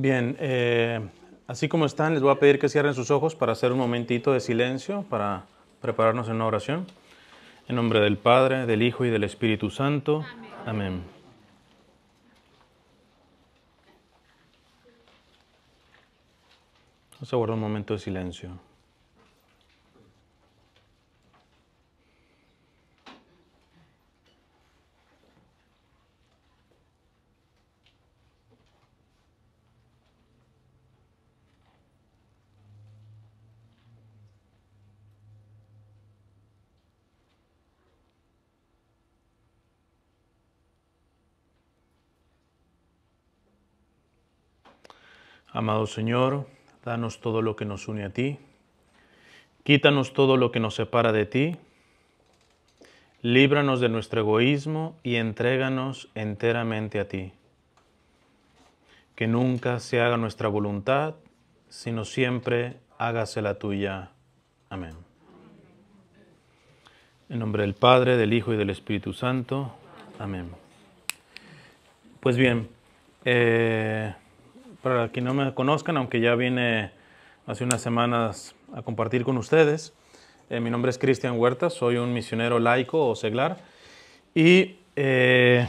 Bien, eh, así como están, les voy a pedir que cierren sus ojos para hacer un momentito de silencio, para prepararnos en una oración. En nombre del Padre, del Hijo y del Espíritu Santo. Amén. Amén. Vamos a guardar un momento de silencio. Amado Señor, danos todo lo que nos une a ti, quítanos todo lo que nos separa de ti, líbranos de nuestro egoísmo y entréganos enteramente a ti. Que nunca se haga nuestra voluntad, sino siempre hágase la tuya. Amén. En nombre del Padre, del Hijo y del Espíritu Santo. Amén. Pues bien, eh, para que no me conozcan, aunque ya vine hace unas semanas a compartir con ustedes, eh, mi nombre es Cristian Huerta, soy un misionero laico o seglar y eh,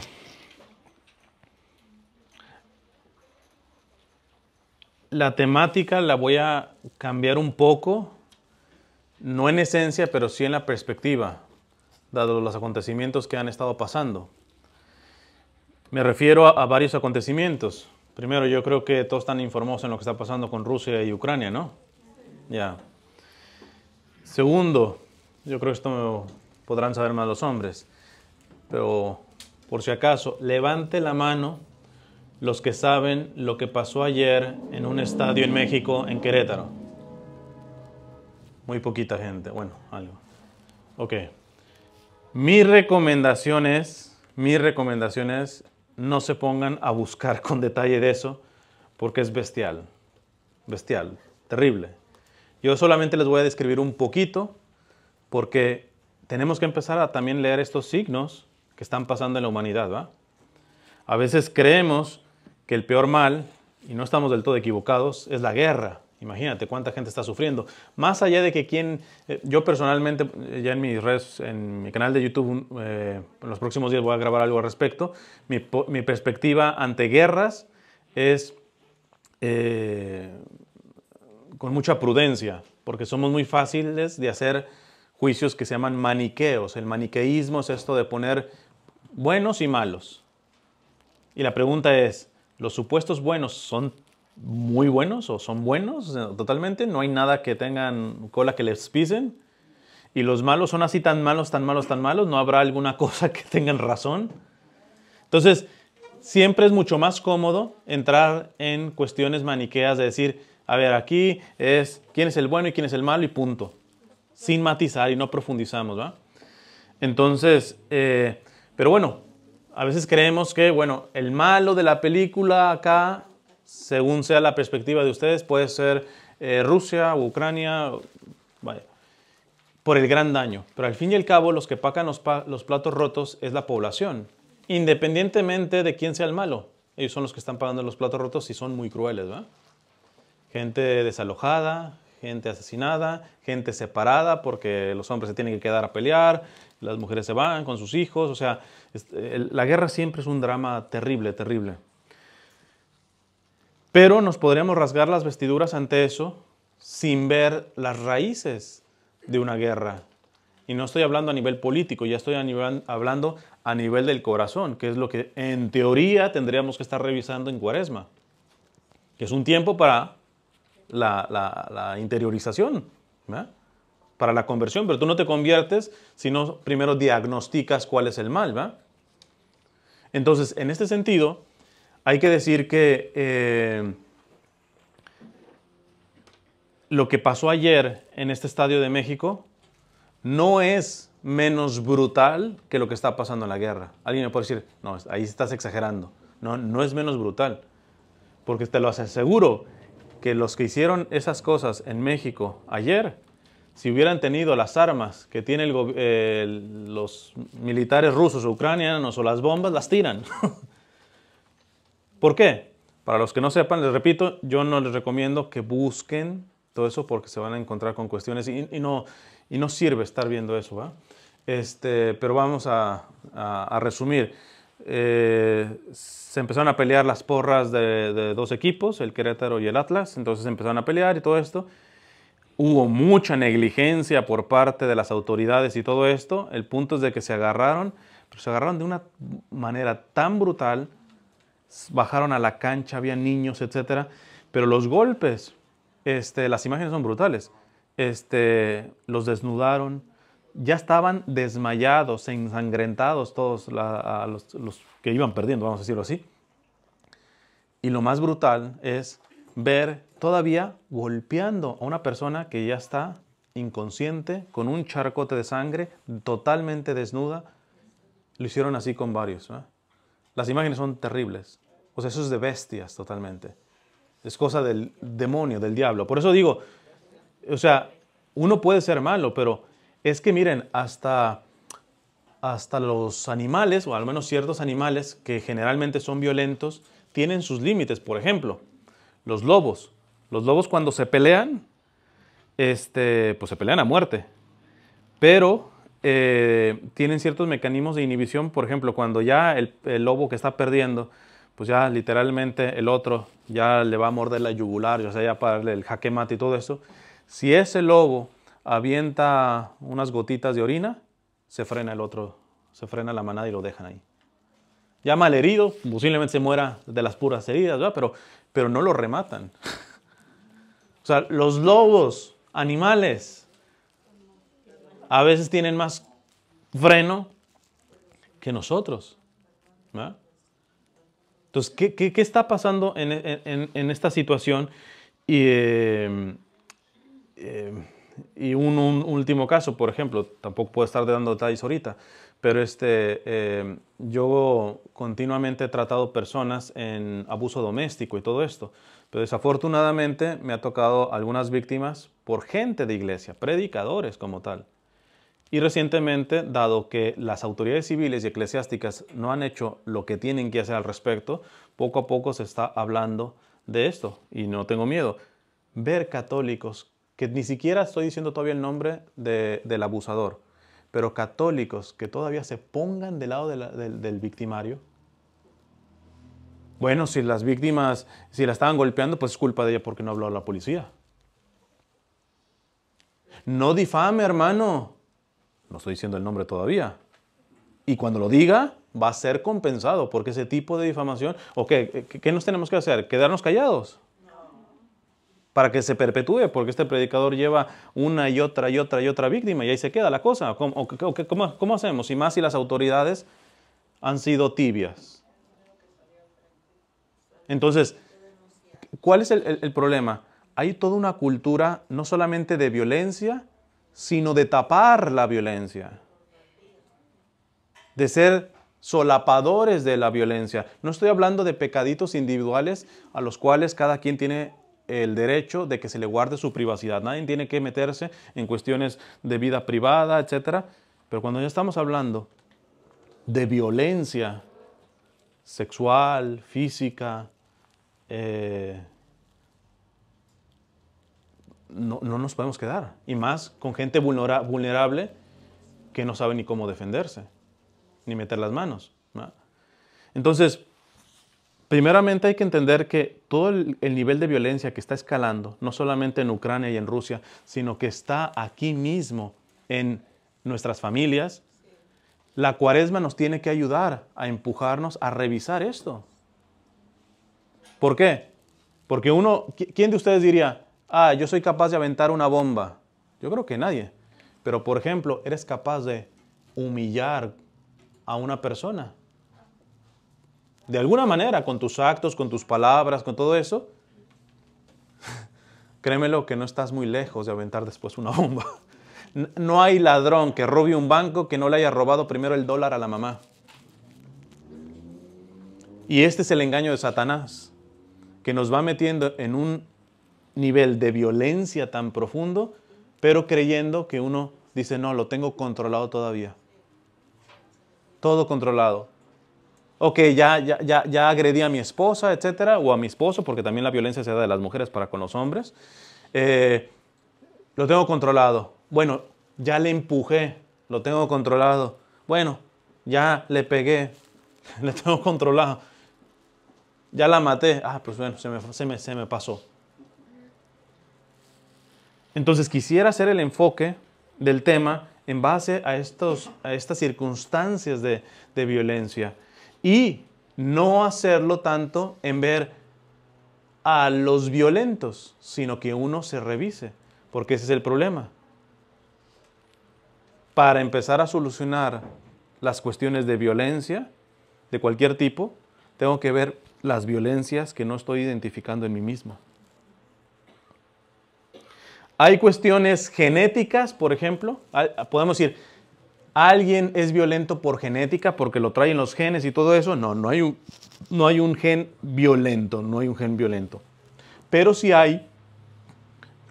la temática la voy a cambiar un poco, no en esencia, pero sí en la perspectiva, dado los acontecimientos que han estado pasando. Me refiero a varios acontecimientos. Primero, yo creo que todos están informados en lo que está pasando con Rusia y Ucrania, ¿no? Ya. Segundo, yo creo que esto podrán saber más los hombres, pero por si acaso, levante la mano los que saben lo que pasó ayer en un estadio en México, en Querétaro. Muy poquita gente, bueno, algo. Ok. Mi recomendación es, mi recomendación es, no se pongan a buscar con detalle de eso, porque es bestial, bestial, terrible. Yo solamente les voy a describir un poquito, porque tenemos que empezar a también leer estos signos que están pasando en la humanidad. A veces creemos que el peor mal, y no estamos del todo equivocados, es la guerra. Imagínate cuánta gente está sufriendo. Más allá de que quien, eh, yo personalmente, eh, ya en mis redes, en mi canal de YouTube, eh, en los próximos días voy a grabar algo al respecto. Mi, perspectiva ante guerras es con mucha prudencia, porque somos muy fáciles de hacer juicios que se llaman maniqueos. El maniqueísmo es esto de poner buenos y malos. Y la pregunta es, ¿los supuestos buenos son muy buenos o son buenos totalmente, no hay nada que tengan cola que les pisen. Y los malos son así tan malos, tan malos, tan malos, no habrá alguna cosa que tengan razón. Entonces, siempre es mucho más cómodo entrar en cuestiones maniqueas de decir, a ver, aquí es quién es el bueno y quién es el malo y punto. Sin matizar y no profundizamos, ¿va? Entonces, eh, pero bueno, a veces creemos que, bueno, el malo de la película acá según sea la perspectiva de ustedes, puede ser Rusia eh, Rusia, Ucrania, vaya, por el gran daño. Pero al fin y al cabo, los que pagan los, platos rotos es la población, independientemente de quién sea el malo. Ellos son los que están pagando los platos rotos y son muy crueles, Gente desalojada, gente asesinada, gente separada porque los hombres se tienen que quedar a pelear, las mujeres se van con sus hijos, o sea, la guerra siempre es un drama terrible, terrible. Pero nos podríamos rasgar las vestiduras ante eso sin ver las raíces de una guerra. Y no estoy hablando a nivel político, ya estoy hablando a nivel del corazón, que es lo que en teoría tendríamos que estar revisando en cuaresma, que es un tiempo para la, interiorización, para la conversión, pero tú no te conviertes si no primero diagnosticas cuál es el mal. va Entonces, en este sentido, hay que decir que eh, lo que pasó ayer en este estadio de México no es menos brutal que lo que está pasando en la guerra. Alguien me puede decir, no, ahí estás exagerando. No, no es menos brutal. Porque te lo aseguro que los que hicieron esas cosas en México ayer, si hubieran tenido las armas que tienen eh, los militares rusos ucranianos o las bombas, las tiran. ¿Por qué? Para los que no sepan, les repito, yo no les recomiendo que busquen todo eso porque se van a encontrar con cuestiones y, no, sirve estar viendo eso, este, pero vamos a, resumir. Eh, se empezaron a pelear las porras de, dos equipos, el Querétaro y el Atlas, entonces empezaron a pelear y todo esto. Hubo mucha negligencia por parte de las autoridades y todo esto. El punto es de que se agarraron, pero se agarraron de una manera tan brutal bajaron a la cancha, había niños, etcétera, Pero los golpes, este, las imágenes son brutales. Este, los desnudaron, ya estaban desmayados, ensangrentados todos los, que iban perdiendo, vamos a decirlo así. Y lo más brutal es ver todavía golpeando a una persona que ya está inconsciente, con un charcote de sangre, totalmente desnuda. Lo hicieron así con varios. Las imágenes son terribles. O sea, eso es de bestias totalmente. Es cosa del demonio, del diablo. Por eso digo, o sea, uno puede ser malo, pero es que miren, hasta, hasta los animales, o al menos ciertos animales que generalmente son violentos, tienen sus límites. Por ejemplo, los lobos. Los lobos cuando se pelean, este, pues se pelean a muerte. Pero eh, tienen ciertos mecanismos de inhibición, por ejemplo, cuando ya el, lobo que está perdiendo, pues ya literalmente el otro ya le va a morder la yugular, o sea, ya para darle el jaque mate y todo eso, si ese lobo avienta unas gotitas de orina, se frena el otro, se frena la manada y lo dejan ahí. Ya mal herido, posiblemente se muera de las puras heridas, Pero, pero no lo rematan. o sea, los lobos, animales, a veces tienen más freno que nosotros. Entonces, ¿qué, está pasando en, esta situación? Y, em, em, un, último caso, por ejemplo, tampoco puedo estar dando detalles ahorita, pero este, em, yo continuamente he tratado personas en abuso doméstico y todo esto, pero desafortunadamente me ha tocado algunas víctimas por gente de iglesia, predicadores como tal. Y recientemente, dado que las autoridades civiles y eclesiásticas no han hecho lo que tienen que hacer al respecto, poco a poco se está hablando de esto. Y no tengo miedo. Ver católicos, que ni siquiera estoy diciendo todavía el nombre del abusador, pero católicos que todavía se pongan del lado del victimario, bueno, si las víctimas, si la estaban golpeando, pues es culpa de ella porque no habló a la policía. No difame, hermano. No estoy diciendo el nombre todavía. Y cuando lo diga, va a ser compensado, porque ese tipo de difamación, ¿o qué, nos tenemos que hacer? ¿Quedarnos callados? para que se perpetúe, porque este predicador lleva una y otra y otra y otra víctima y ahí se queda la cosa. ¿Cómo, hacemos? Y más si las autoridades han sido tibias. Entonces, ¿cuál es el, problema? Hay toda una cultura no solamente de violencia, sino de tapar la violencia, de ser solapadores de la violencia. No estoy hablando de pecaditos individuales a los cuales cada quien tiene el derecho de que se le guarde su privacidad. Nadie tiene que meterse en cuestiones de vida privada, etc. Pero cuando ya estamos hablando de violencia sexual, física, eh, no, nos podemos quedar. Y más con gente vulnerable que no sabe ni cómo defenderse, ni meter las manos. Entonces, primeramente hay que entender que todo el, nivel de violencia que está escalando, no solamente en Ucrania y en Rusia, sino que está aquí mismo en nuestras familias, la cuaresma nos tiene que ayudar a empujarnos a revisar esto. ¿Por qué? Porque uno, ¿quién de ustedes diría, ah, yo soy capaz de aventar una bomba. Yo creo que nadie. Pero, por ejemplo, eres capaz de humillar a una persona. De alguna manera, con tus actos, con tus palabras, con todo eso, créemelo que no estás muy lejos de aventar después una bomba. No hay ladrón que robe un banco que no le haya robado primero el dólar a la mamá. Y este es el engaño de Satanás, que nos va metiendo en un nivel de violencia tan profundo, pero creyendo que uno dice, no, lo tengo controlado todavía. Todo controlado. Ok, ya, ya, agredí a mi esposa, etcétera, o a mi esposo, porque también la violencia se da de las mujeres para con los hombres. Eh, lo tengo controlado. Bueno, ya le empujé, lo tengo controlado. Bueno, ya le pegué, le tengo controlado. Ya la maté. Ah, pues bueno, se me, se se me pasó. Entonces quisiera hacer el enfoque del tema en base a, a estas circunstancias de, de violencia y no hacerlo tanto en ver a los violentos, sino que uno se revise, porque ese es el problema. Para empezar a solucionar las cuestiones de violencia, de cualquier tipo, tengo que ver las violencias que no estoy identificando en mí mismo. Hay cuestiones genéticas, por ejemplo. Podemos decir, ¿alguien es violento por genética porque lo traen los genes y todo eso? No, no hay un, no hay un gen violento, no hay un gen violento. Pero sí hay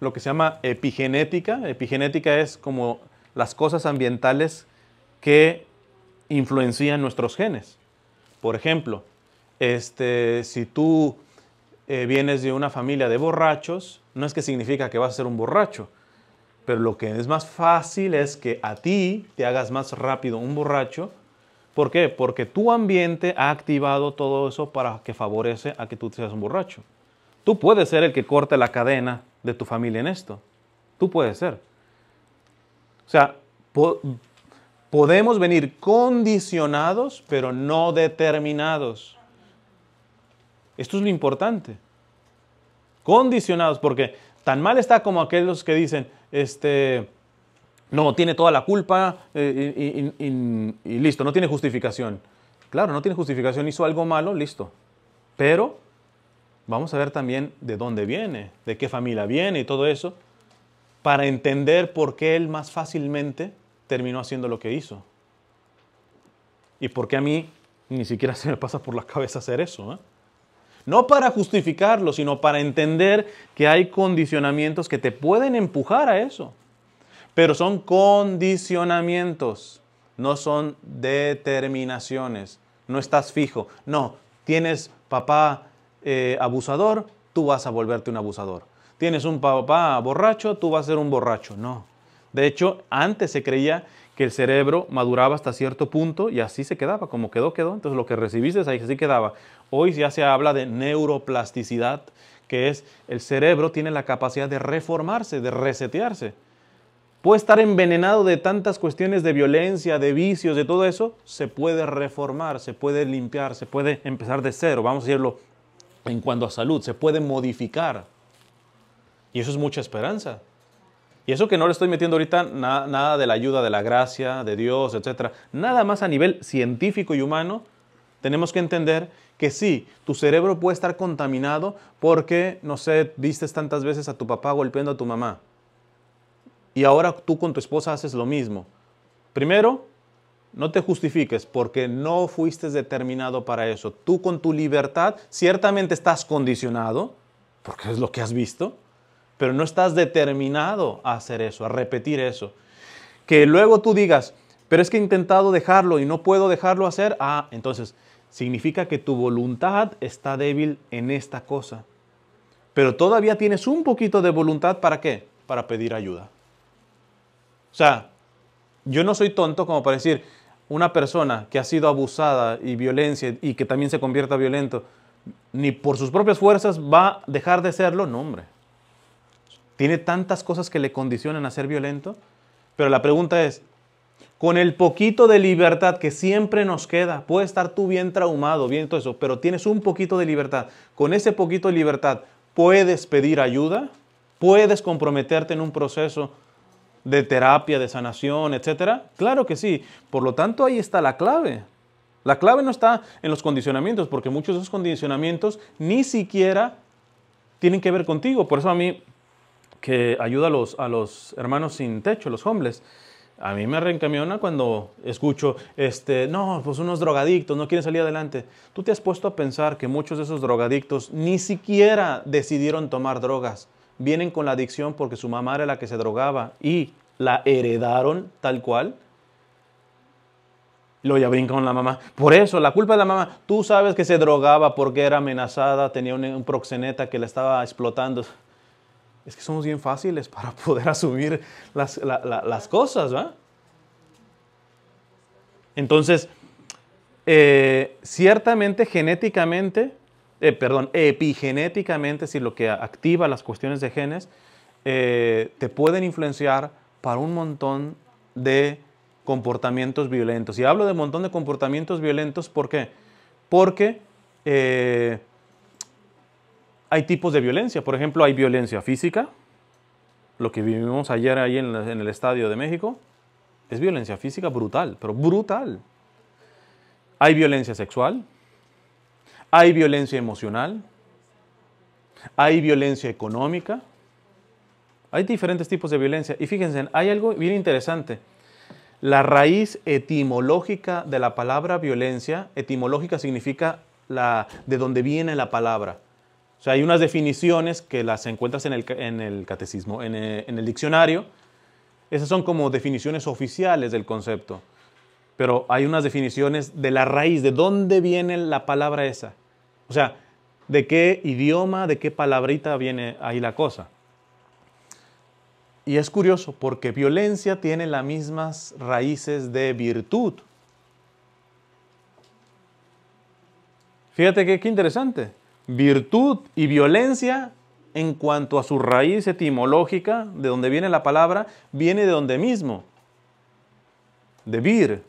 lo que se llama epigenética. Epigenética es como las cosas ambientales que influencian nuestros genes. Por ejemplo, este, si tú eh, vienes de una familia de borrachos, no es que significa que vas a ser un borracho, pero lo que es más fácil es que a ti te hagas más rápido un borracho. ¿Por qué? Porque tu ambiente ha activado todo eso para que favorece a que tú seas un borracho. Tú puedes ser el que corte la cadena de tu familia en esto. Tú puedes ser. O sea, podemos venir condicionados, pero no determinados. Esto es lo importante. Condicionados, porque tan mal está como aquellos que dicen, este, no, tiene toda la culpa eh, y, listo, no tiene justificación. Claro, no tiene justificación, hizo algo malo, listo. Pero vamos a ver también de dónde viene, de qué familia viene y todo eso, para entender por qué él más fácilmente terminó haciendo lo que hizo. Y por qué a mí ni siquiera se me pasa por la cabeza hacer eso. ¿eh? No para justificarlo, sino para entender que hay condicionamientos que te pueden empujar a eso. Pero son condicionamientos, no son determinaciones. No estás fijo. No, tienes papá eh, abusador, tú vas a volverte un abusador. Tienes un papá borracho, tú vas a ser un borracho. No. De hecho, antes se creía que el cerebro maduraba hasta cierto punto y así se quedaba, como quedó, quedó. Entonces lo que recibiste ahí así quedaba. Hoy ya se habla de neuroplasticidad, que es el cerebro tiene la capacidad de reformarse, de resetearse. Puede estar envenenado de tantas cuestiones de violencia, de vicios, de todo eso, se puede reformar, se puede limpiar, se puede empezar de cero, vamos a decirlo en cuanto a salud, se puede modificar. Y eso es mucha esperanza. Y eso que no le estoy metiendo ahorita nada, de la ayuda, de la gracia, de Dios, etc. Nada más a nivel científico y humano, tenemos que entender que sí, tu cerebro puede estar contaminado porque, no sé, viste tantas veces a tu papá golpeando a tu mamá. Y ahora tú con tu esposa haces lo mismo. Primero, no te justifiques porque no fuiste determinado para eso. Tú con tu libertad ciertamente estás condicionado, porque es lo que has visto, pero no estás determinado a hacer eso, a repetir eso. Que luego tú digas, pero es que he intentado dejarlo y no puedo dejarlo hacer, ah, entonces significa que tu voluntad está débil en esta cosa. Pero todavía tienes un poquito de voluntad para qué? Para pedir ayuda. O sea, yo no soy tonto como para decir, una persona que ha sido abusada y violencia y que también se convierta violento, ni por sus propias fuerzas va a dejar de serlo, no hombre. Tiene tantas cosas que le condicionan a ser violento. Pero la pregunta es, con el poquito de libertad que siempre nos queda, puedes estar tú bien traumado, bien todo eso, pero tienes un poquito de libertad. Con ese poquito de libertad, ¿puedes pedir ayuda? ¿Puedes comprometerte en un proceso de terapia, de sanación, etcétera? Claro que sí. Por lo tanto, ahí está la clave. La clave no está en los condicionamientos, porque muchos de esos condicionamientos ni siquiera tienen que ver contigo. Por eso a mí que ayuda a los, a los hermanos sin techo, los hombres. A mí me reencamiona cuando escucho, este, no, pues unos drogadictos, no quieren salir adelante. Tú te has puesto a pensar que muchos de esos drogadictos ni siquiera decidieron tomar drogas. Vienen con la adicción porque su mamá era la que se drogaba y la heredaron tal cual. Lo ya brinca con la mamá. Por eso, la culpa de la mamá. Tú sabes que se drogaba porque era amenazada, tenía un, un proxeneta que la estaba explotando. Es que somos bien fáciles para poder asumir las, cosas, ¿va? Entonces, eh, ciertamente genéticamente, eh, perdón, epigenéticamente, si lo que activa las cuestiones de genes, eh, te pueden influenciar para un montón de comportamientos violentos. Y hablo de montón de comportamientos violentos, ¿por qué? Porque hay tipos de violencia. Por ejemplo, hay violencia física. Lo que vivimos ayer ahí en, el Estadio de México es violencia física brutal, pero brutal. Hay violencia sexual. Hay violencia emocional. Hay violencia económica. Hay diferentes tipos de violencia. Y fíjense, hay algo bien interesante. La raíz etimológica de la palabra violencia, etimológica significa la, de donde viene la palabra. O sea, hay unas definiciones que las encuentras en el, catecismo, en eh, el, en diccionario. Esas son como definiciones oficiales del concepto. Pero hay unas definiciones de la raíz, de dónde viene la palabra esa. O sea, de qué idioma, de qué palabrita viene ahí la cosa. Y es curioso porque violencia tiene las mismas raíces de virtud. Fíjate que qué interesante virtud y violencia en cuanto a su raíz etimológica, de donde viene la palabra, viene de donde mismo, de vir,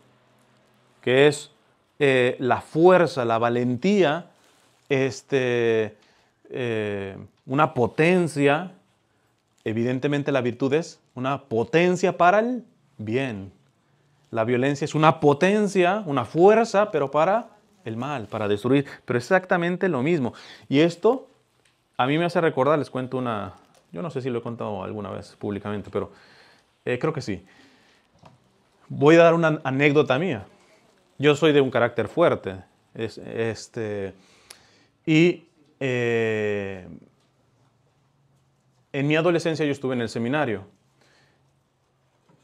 que es eh, la fuerza, la valentía, este, eh, una potencia, evidentemente la virtud es una potencia para el bien. La violencia es una potencia, una fuerza, pero para el mal, para destruir, pero exactamente lo mismo. Y esto a mí me hace recordar, les cuento una, yo no sé si lo he contado alguna vez públicamente, pero eh, creo que sí. Voy a dar una anécdota mía. Yo soy de un carácter fuerte, este, y eh, en mi adolescencia yo estuve en el seminario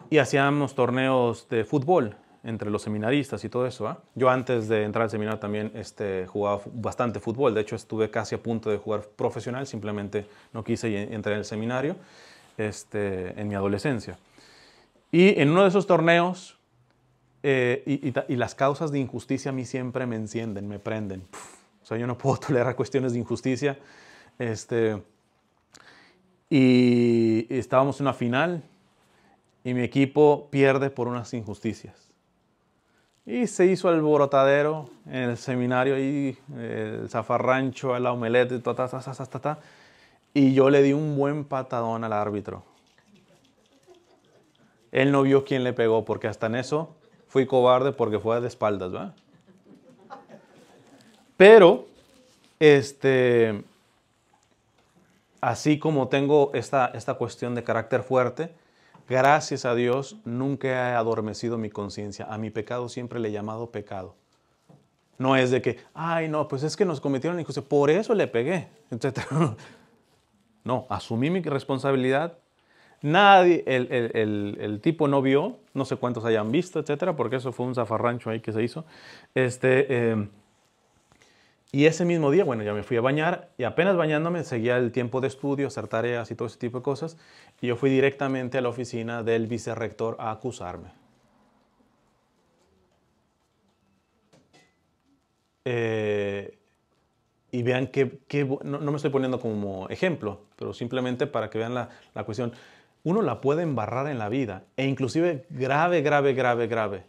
y hacíamos torneos de fútbol entre los seminaristas y todo eso. ¿ah? Yo antes de entrar al seminario también este, jugaba bastante fútbol, de hecho estuve casi a punto de jugar profesional, simplemente no quise entrar en el seminario este, en mi adolescencia. Y en uno de esos torneos, eh, y, las causas de injusticia a mí siempre me encienden, me prenden. o sea, yo no puedo tolerar cuestiones de injusticia. Este, y estábamos en una final y mi equipo pierde por unas injusticias. Y se hizo el borotadero en el seminario y el zafarrancho, el omelete, y yo le di un buen patadón al árbitro. Él no vio quién le pegó, porque hasta en eso fui cobarde porque fue de espaldas, Pero, este, así como tengo esta, esta cuestión de carácter fuerte, Gracias a Dios, nunca he adormecido mi conciencia. A mi pecado siempre le he llamado pecado. No es de que, ay, no, pues es que nos cometieron injusticia, por eso le pegué, etc. No, asumí mi responsabilidad. Nadie, el, tipo no vio, no sé cuántos hayan visto, etcétera, porque eso fue un zafarrancho ahí que se hizo. Este, em, y ese mismo día, bueno, ya me fui a bañar y apenas bañándome seguía el tiempo de estudio, hacer tareas y todo ese tipo de cosas. Y yo fui directamente a la oficina del vicerrector a acusarme. Eh, y vean que, no, me estoy poniendo como ejemplo, pero simplemente para que vean la, la cuestión. Uno la puede embarrar en la vida e inclusive grave, grave, grave, grave.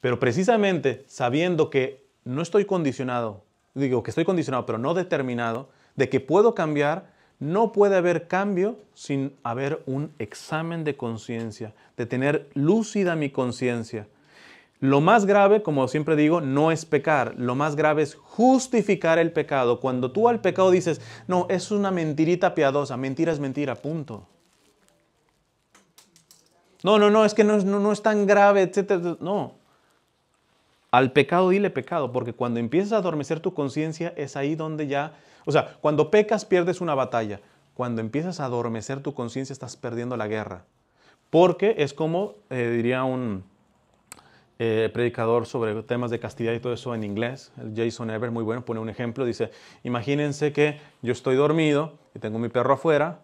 Pero precisamente sabiendo que no estoy condicionado, digo que estoy condicionado, pero no determinado, de que puedo cambiar, no puede haber cambio sin haber un examen de conciencia, de tener lúcida mi conciencia. Lo más grave, como siempre digo, no es pecar, lo más grave es justificar el pecado. Cuando tú al pecado dices, no, es una mentirita piadosa, mentira es mentira, punto. No, no, no, es que no, es tan grave, etc. No, al pecado dile pecado, porque cuando empiezas a adormecer tu conciencia es ahí donde ya, o sea, cuando pecas pierdes una batalla, cuando empiezas a adormecer tu conciencia estás perdiendo la guerra, porque es como eh, diría un eh, predicador sobre temas de castidad y todo eso en inglés, el Jason Ever, muy bueno, pone un ejemplo, dice, imagínense que yo estoy dormido y tengo mi perro afuera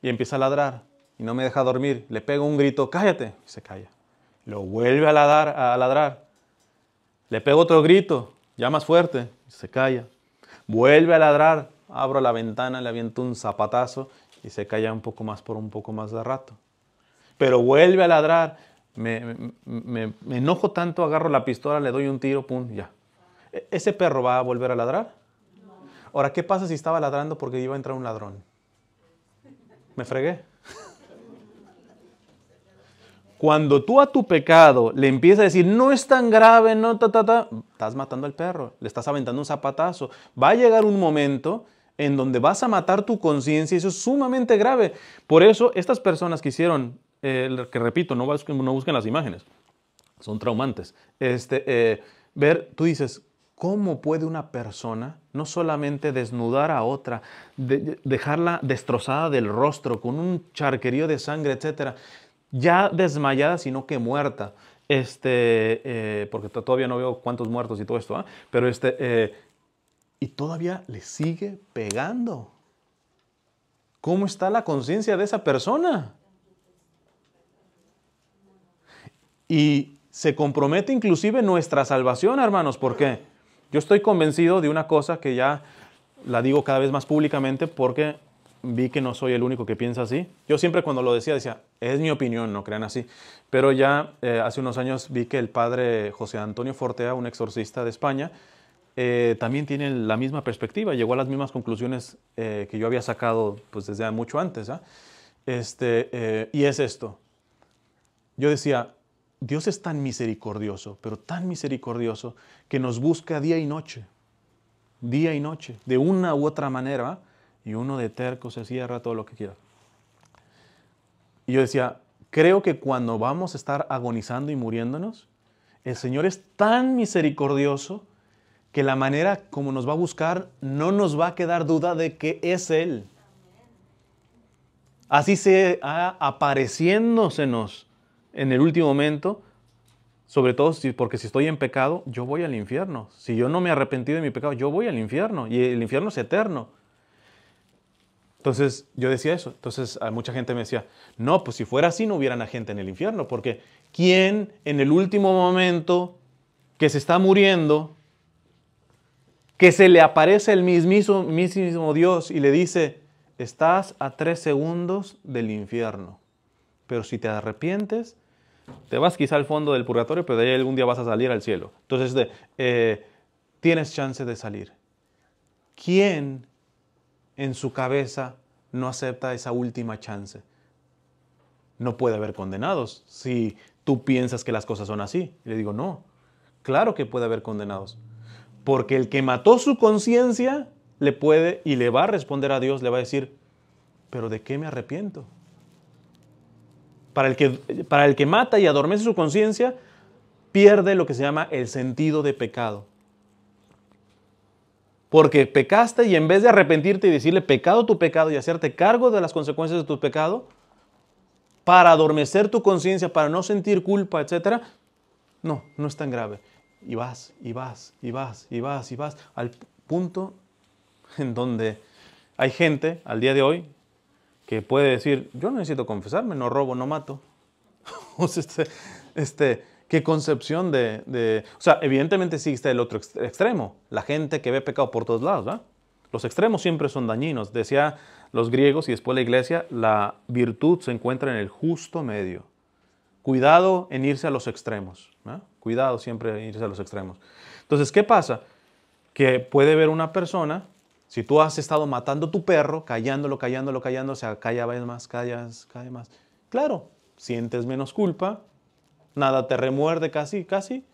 y empieza a ladrar y no me deja dormir, le pego un grito, cállate, y se calla, lo vuelve a, ladrar, a ladrar le pego otro grito, ya más fuerte, se calla. Vuelve a ladrar, abro la ventana, le aviento un zapatazo y se calla un poco más por un poco más de rato. Pero vuelve a ladrar, me, enojo tanto, agarro la pistola, le doy un tiro, pum, ya. E, ¿Ese perro va a volver a ladrar? Ahora, ¿qué pasa si estaba ladrando porque iba a entrar un ladrón? Me fregué. Cuando tú a tu pecado le empiezas a decir, no es tan grave, no, ta, ta, ta, estás matando al perro, le estás aventando un zapatazo. Va a llegar un momento en donde vas a matar tu conciencia y eso es sumamente grave. Por eso estas personas que hicieron, eh, que repito, no busquen, las imágenes, son traumantes. Este, eh, ver, tú dices, ¿cómo puede una persona no solamente desnudar a otra, dejarla destrozada del rostro con un charquerío de sangre, etcétera, ya desmayada, sino que muerta. Este, eh, porque todavía no veo cuántos muertos y todo esto, ¿ah? pero este, eh, y todavía le sigue pegando. ¿Cómo está la conciencia de esa persona? Y se compromete inclusive nuestra salvación, hermanos, ¿por qué? Yo estoy convencido de una cosa que ya la digo cada vez más públicamente porque vi que no soy el único que piensa así. Yo siempre cuando lo decía decía, es mi opinión, no crean así. Pero ya eh, hace unos años vi que el padre José Antonio Fortea, un exorcista de España, eh, también tiene la misma perspectiva, llegó a las mismas conclusiones eh, que yo había sacado pues, desde mucho antes. ¿ah? Este, y es esto. Yo decía, Dios es tan misericordioso, pero tan misericordioso, que nos busca día y noche, día y noche, de una u otra manera. Y uno de terco se cierra todo lo que quiera. Y yo decía, creo que cuando vamos a estar agonizando y muriéndonos, el Señor es tan misericordioso que la manera como nos va a buscar no nos va a quedar duda de que es Él. Así se apareciéndosenos en el último momento, sobre todo porque si estoy en pecado, yo voy al infierno. Si yo no me arrepentí de mi pecado, yo voy al infierno. Y el infierno es eterno. Entonces yo decía eso. Entonces mucha gente me decía, no, pues si fuera así no hubiera gente en el infierno, porque ¿quién en el último momento que se está muriendo, que se le aparece el mismísimo, Dios y le dice, estás a tres segundos del infierno, pero si te arrepientes, te vas quizá al fondo del purgatorio, pero de ahí algún día vas a salir al cielo. Entonces eh, tienes chance de salir. ¿Quién en su cabeza no acepta esa última chance. No puede haber condenados si tú piensas que las cosas son así. le digo, no, claro que puede haber condenados. Porque el que mató su conciencia le puede y le va a responder a Dios, le va a decir, pero ¿de qué me arrepiento? Para el que, para el que mata y adormece su conciencia, pierde lo que se llama el sentido de pecado porque pecaste y en vez de arrepentirte y decirle pecado tu pecado y hacerte cargo de las consecuencias de tu pecado, para adormecer tu conciencia, para no sentir culpa, etc., no, no es tan grave. Y vas, y vas, y vas, y vas, y vas, al punto en donde hay gente al día de hoy que puede decir, yo no necesito confesarme, no robo, no mato. este, este, ¿Qué concepción de, O sea, evidentemente existe el otro extremo, la gente que ve pecado por todos lados, Los extremos siempre son dañinos. Decía los griegos y después la iglesia, la virtud se encuentra en el justo medio. Cuidado en irse a los extremos. Cuidado siempre en irse a los extremos. Entonces, ¿qué pasa? Que puede ver una persona, si tú has estado matando tu perro, callándolo, callándolo, callándolo, o sea, calla más, callas, calla más. Claro, sientes menos culpa, nada te remuerde casi, casi,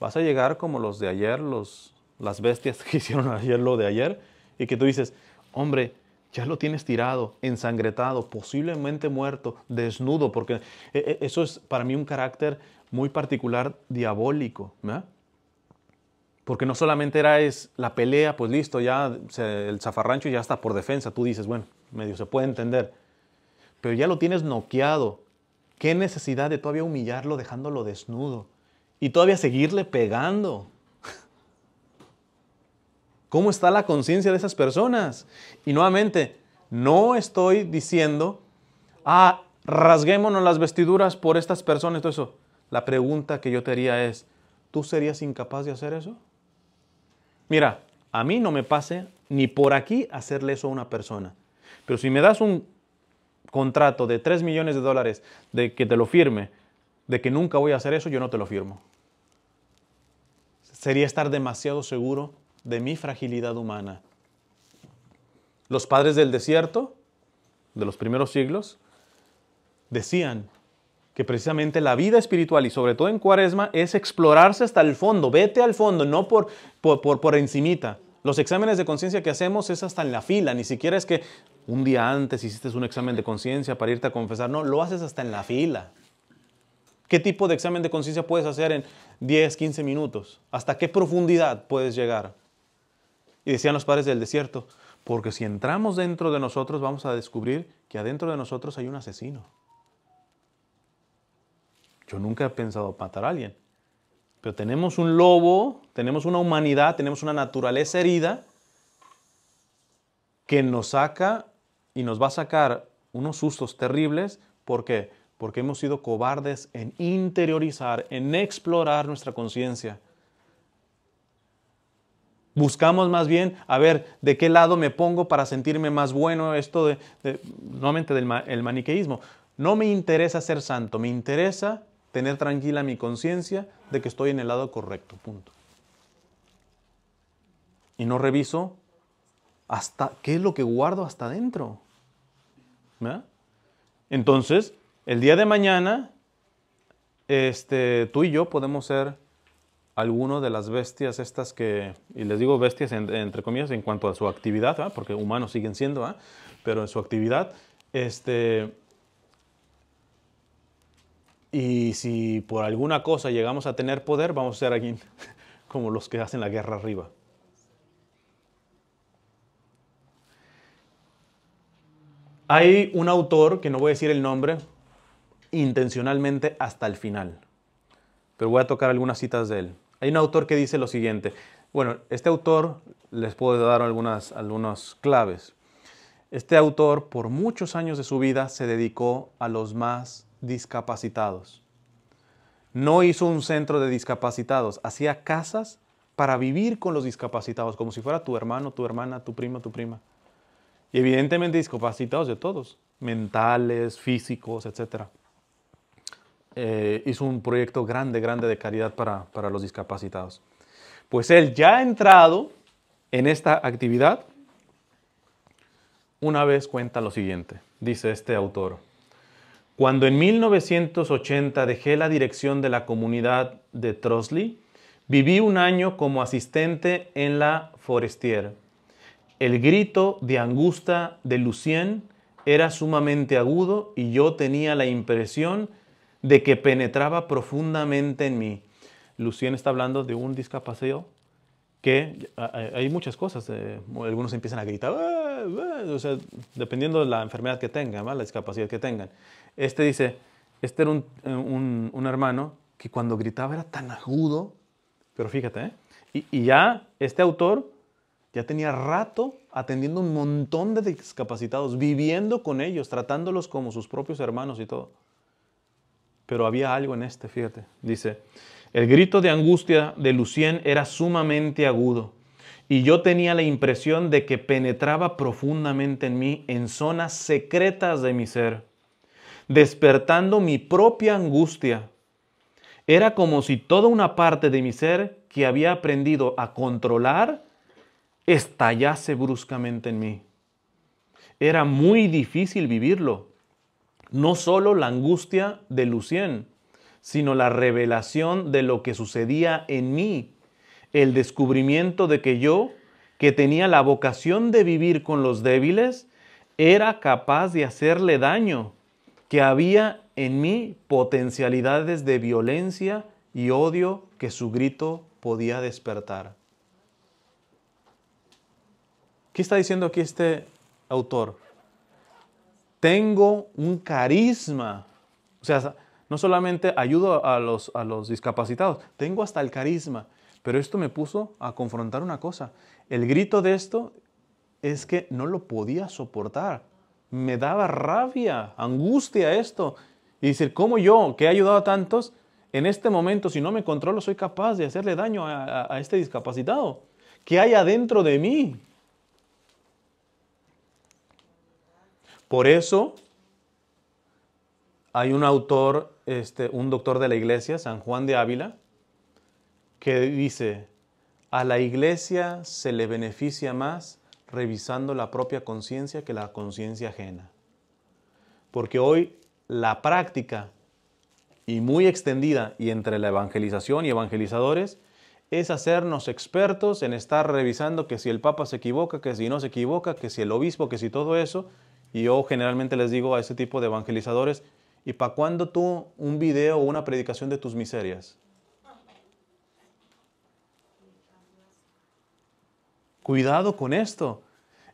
vas a llegar como los de ayer, los, las bestias que hicieron ayer lo de ayer, y que tú dices, hombre, ya lo tienes tirado, ensangretado, posiblemente muerto, desnudo, porque eh, eh, eso es para mí un carácter muy particular diabólico, ¿verdad? Porque no solamente era es la pelea, pues listo, ya el zafarrancho ya está por defensa, tú dices, bueno, medio se puede entender, pero ya lo tienes noqueado, Qué necesidad de todavía humillarlo dejándolo desnudo y todavía seguirle pegando. ¿Cómo está la conciencia de esas personas? Y nuevamente, no estoy diciendo, ah, rasguémonos las vestiduras por estas personas, todo eso. La pregunta que yo te haría es, ¿tú serías incapaz de hacer eso? Mira, a mí no me pase ni por aquí hacerle eso a una persona. Pero si me das un contrato de 3 millones de dólares de que te lo firme, de que nunca voy a hacer eso, yo no te lo firmo. Sería estar demasiado seguro de mi fragilidad humana. Los padres del desierto, de los primeros siglos, decían que precisamente la vida espiritual y sobre todo en cuaresma es explorarse hasta el fondo, vete al fondo, no por, por, por, encimita. Los exámenes de conciencia que hacemos es hasta en la fila, ni siquiera es que un día antes hiciste un examen de conciencia para irte a confesar. No, lo haces hasta en la fila. ¿Qué tipo de examen de conciencia puedes hacer en 10, 15 minutos? ¿Hasta qué profundidad puedes llegar? Y decían los padres del desierto, porque si entramos dentro de nosotros vamos a descubrir que adentro de nosotros hay un asesino. Yo nunca he pensado matar a alguien, pero tenemos un lobo, tenemos una humanidad, tenemos una naturaleza herida que nos saca y nos va a sacar unos sustos terribles. ¿Por qué? Porque hemos sido cobardes en interiorizar, en explorar nuestra conciencia. Buscamos más bien a ver de qué lado me pongo para sentirme más bueno, esto de, nuevamente del maniqueísmo. No me interesa ser santo, me interesa tener tranquila mi conciencia de que estoy en el lado correcto, punto. Y no reviso hasta qué es lo que guardo hasta adentro. Entonces, el día de mañana, este, tú y yo podemos ser alguno de las bestias estas que, y les digo bestias entre comillas en cuanto a su actividad, porque humanos siguen siendo, pero en su actividad, este, y si por alguna cosa llegamos a tener poder, vamos a ser alguien como los que hacen la guerra arriba. Hay un autor, que no voy a decir el nombre, intencionalmente hasta el final, pero voy a tocar algunas citas de él. Hay un autor que dice lo siguiente. Bueno, este autor les puedo dar algunas, algunas claves. Este autor, por muchos años de su vida, se dedicó a los más discapacitados. No hizo un centro de discapacitados, hacía casas para vivir con los discapacitados, como si fuera tu hermano, tu hermana, tu prima, tu prima. Y evidentemente discapacitados de todos, mentales, físicos, etc. Eh, hizo un proyecto grande, grande de caridad para, para los discapacitados. Pues él ya ha entrado en esta actividad, una vez cuenta lo siguiente, dice este autor. Cuando en 1980 dejé la dirección de la comunidad de Trosley, viví un año como asistente en la Forestier el grito de angustia de Lucien era sumamente agudo y yo tenía la impresión de que penetraba profundamente en mí. Lucien está hablando de un discapacitado que hay muchas cosas. Eh, algunos empiezan a gritar, ah, ah", dependiendo de la enfermedad que tengan, la discapacidad que tengan. Este dice, este era un, hermano que cuando gritaba era tan agudo, pero fíjate, ¿eh? y ya este autor ya tenía rato atendiendo un montón de discapacitados, viviendo con ellos, tratándolos como sus propios hermanos y todo. Pero había algo en este, fíjate. Dice, el grito de angustia de Lucien era sumamente agudo y yo tenía la impresión de que penetraba profundamente en mí, en zonas secretas de mi ser, despertando mi propia angustia. Era como si toda una parte de mi ser que había aprendido a controlar estallase bruscamente en mí. Era muy difícil vivirlo. No solo la angustia de Lucien, sino la revelación de lo que sucedía en mí, el descubrimiento de que yo, que tenía la vocación de vivir con los débiles, era capaz de hacerle daño, que había en mí potencialidades de violencia y odio que su grito podía despertar. ¿Qué está diciendo aquí este autor? Tengo un carisma. O sea, no solamente ayudo a los, a los discapacitados, tengo hasta el carisma. Pero esto me puso a confrontar una cosa. El grito de esto es que no lo podía soportar. Me daba rabia, angustia esto. Y decir, ¿cómo yo, que he ayudado a tantos, en este momento, si no me controlo, soy capaz de hacerle daño a, a este discapacitado? ¿Qué hay adentro de mí? Por eso hay un autor, este, un doctor de la iglesia, San Juan de Ávila, que dice, a la iglesia se le beneficia más revisando la propia conciencia que la conciencia ajena. Porque hoy la práctica, y muy extendida, y entre la evangelización y evangelizadores, es hacernos expertos en estar revisando que si el Papa se equivoca, que si no se equivoca, que si el obispo, que si todo eso, y yo generalmente les digo a ese tipo de evangelizadores, ¿y para cuándo tú un video o una predicación de tus miserias? Cuidado con esto.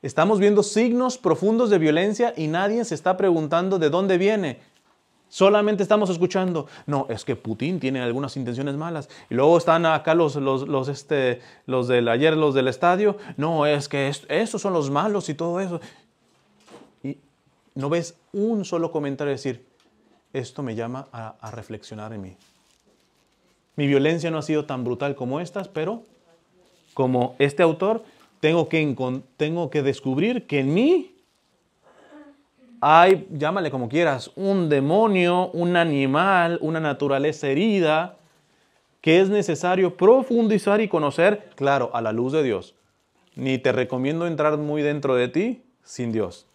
Estamos viendo signos profundos de violencia y nadie se está preguntando de dónde viene. Solamente estamos escuchando, no, es que Putin tiene algunas intenciones malas. Y luego están acá los, los, este, los del ayer, los del estadio. No, es que esos son los malos y todo eso no ves un solo comentario decir, esto me llama a, reflexionar en mí. Mi violencia no ha sido tan brutal como estas, pero como este autor, tengo que, tengo que descubrir que en mí hay, llámale como quieras, un demonio, un animal, una naturaleza herida, que es necesario profundizar y conocer, claro, a la luz de Dios. Ni te recomiendo entrar muy dentro de ti sin Dios.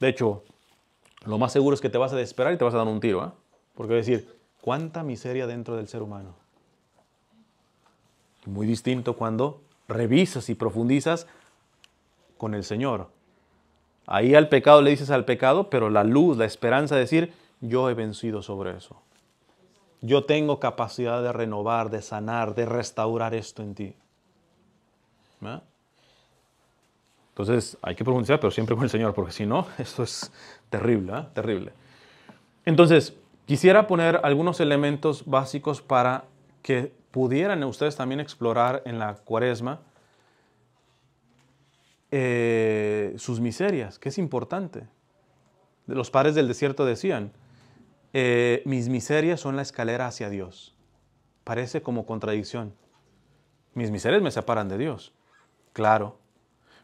De hecho, lo más seguro es que te vas a desesperar y te vas a dar un tiro, ¿eh? Porque decir, ¿cuánta miseria dentro del ser humano? Muy distinto cuando revisas y profundizas con el Señor. Ahí al pecado le dices al pecado, pero la luz, la esperanza de decir, yo he vencido sobre eso. Yo tengo capacidad de renovar, de sanar, de restaurar esto en ti. ¿Eh? Entonces hay que pronunciar, pero siempre con el Señor, porque si no, esto es terrible, ¿ah? terrible. Entonces, quisiera poner algunos elementos básicos para que pudieran ustedes también explorar en la cuaresma eh, sus miserias, que es importante. Los padres del desierto decían, eh, mis miserias son la escalera hacia Dios. Parece como contradicción. Mis miserias me separan de Dios. Claro,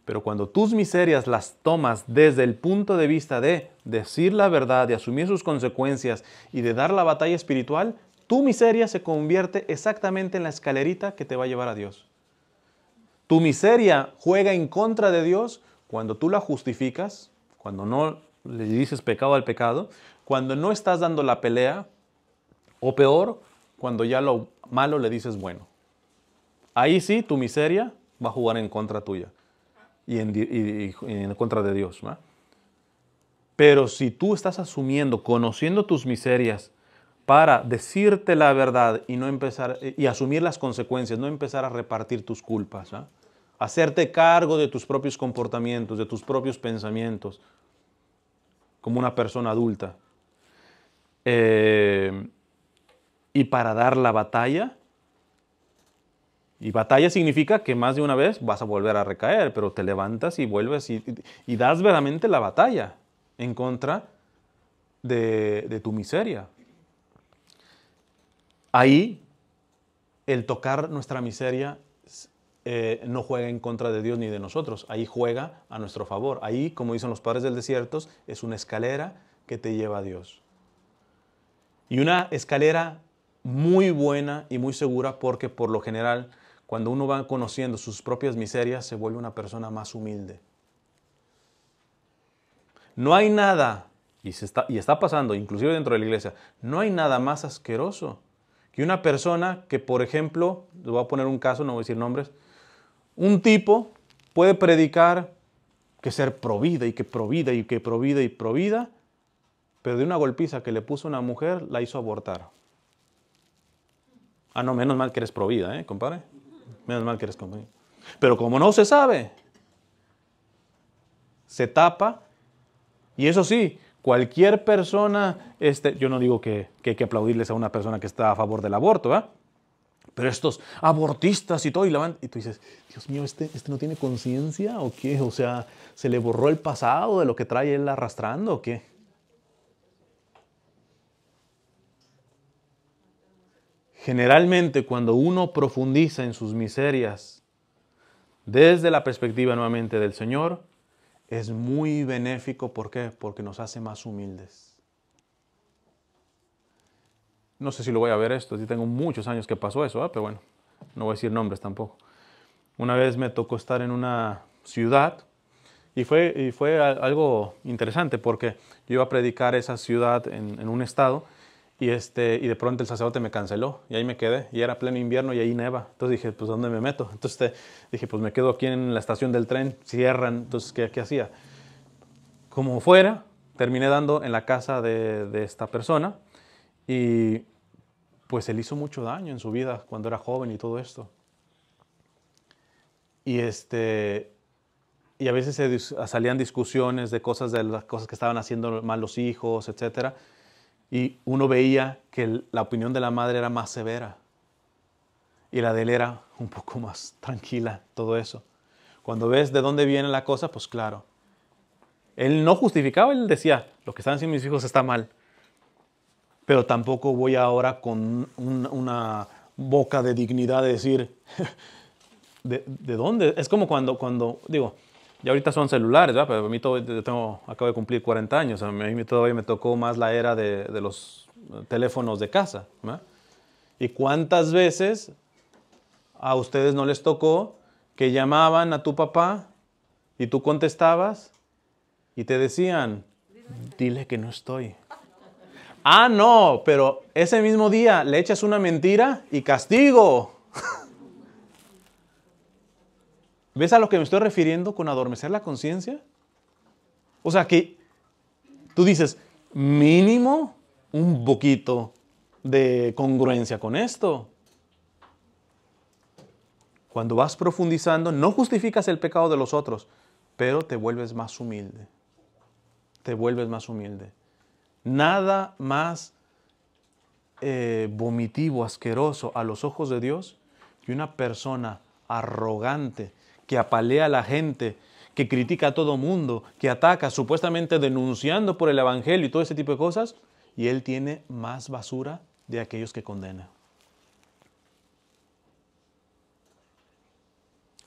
pero cuando tus miserias las tomas desde el punto de vista de decir la verdad, de asumir sus consecuencias y de dar la batalla espiritual, tu miseria se convierte exactamente en la escalerita que te va a llevar a Dios. Tu miseria juega en contra de Dios cuando tú la justificas, cuando no le dices pecado al pecado, cuando no estás dando la pelea, o peor, cuando ya lo malo le dices bueno. Ahí sí, tu miseria va a jugar en contra tuya y en, contra de Dios. Pero si tú estás asumiendo, conociendo tus miserias, para decirte la verdad y no empezar eh, y asumir las consecuencias, no empezar a repartir tus culpas, hacerte cargo de tus propios comportamientos, de tus propios pensamientos, como una persona adulta. Eh, y para dar la batalla, y batalla significa que más de una vez vas a volver a recaer, pero te levantas y vuelves y, das verdaderamente la batalla en contra de, tu miseria. Ahí el tocar nuestra miseria eh, no juega en contra de Dios ni de nosotros, ahí juega a nuestro favor. Ahí, como dicen los padres del desierto, es una escalera que te lleva a Dios. Y una escalera muy buena y muy segura porque por lo general cuando uno va conociendo sus propias miserias, se vuelve una persona más humilde. No hay nada, y, está, y está pasando, inclusive dentro de la iglesia, no hay nada más asqueroso que una persona que, por ejemplo, le voy a poner un caso, no voy a decir nombres, un tipo puede predicar que ser provida y que provida y que provida y provida, pero de una golpiza que le puso una mujer la hizo abortar. Ah, no, menos mal que eres provida, ¿eh, compadre? Menos mal que eres conmigo. Pero como no se sabe, se tapa. Y eso sí, cualquier persona, este, yo no digo que, que hay que aplaudirles a una persona que está a favor del aborto, ¿verdad? Pero estos abortistas y todo, y, y tú dices, Dios mío, ¿este, este no tiene conciencia o qué? O sea, ¿se le borró el pasado de lo que trae él arrastrando o qué? Generalmente cuando uno profundiza en sus miserias desde la perspectiva nuevamente del Señor, es muy benéfico. ¿Por qué? Porque nos hace más humildes. No sé si lo voy a ver esto, yo tengo muchos años que pasó eso, ¿ah? pero bueno, no voy a decir nombres tampoco. Una vez me tocó estar en una ciudad y fue, fue algo interesante porque yo iba a predicar esa ciudad en, en un estado y, este, y de pronto el sacerdote me canceló y ahí me quedé. Y era pleno invierno y ahí neva. Entonces dije, pues ¿dónde me meto? Entonces dije, pues me quedo aquí en la estación del tren, cierran. Entonces, ¿qué, hacía? Como fuera, terminé dando en la casa de, esta persona y pues él hizo mucho daño en su vida cuando era joven y todo esto. Y, este, y a veces salían discusiones de cosas, de las cosas que estaban haciendo mal los hijos, etcétera y uno veía que la opinión de la madre era más severa y la de él era un poco más tranquila, todo eso. Cuando ves de dónde viene la cosa, pues claro. Él no justificaba, él decía, lo que están haciendo mis hijos está mal. Pero tampoco voy ahora con una boca de dignidad de decir, ¿de, ¿de, dónde? Es como cuando, cuando digo, y ahorita son celulares, ¿verdad? Pero a mí todavía tengo, acabo de cumplir 40 años, a mí todavía me tocó más la era de, los eh, teléfonos de casa, ¿Y cuántas veces a ustedes no les tocó que llamaban a tu papá y tú contestabas y te decían, dile que no estoy? Ah, no, pero ese mismo día le echas una mentira y castigo. ¿Ves a lo que me estoy refiriendo con adormecer la conciencia? O sea que tú dices, mínimo un poquito de congruencia con esto. Cuando vas profundizando, no justificas el pecado de los otros, pero te vuelves más humilde. Te vuelves más humilde. Nada más eh, vomitivo, asqueroso a los ojos de Dios que una persona arrogante que apalea a la gente, que critica a todo mundo, que ataca, supuestamente denunciando por el Evangelio y todo ese tipo de cosas, y él tiene más basura de aquellos que condena.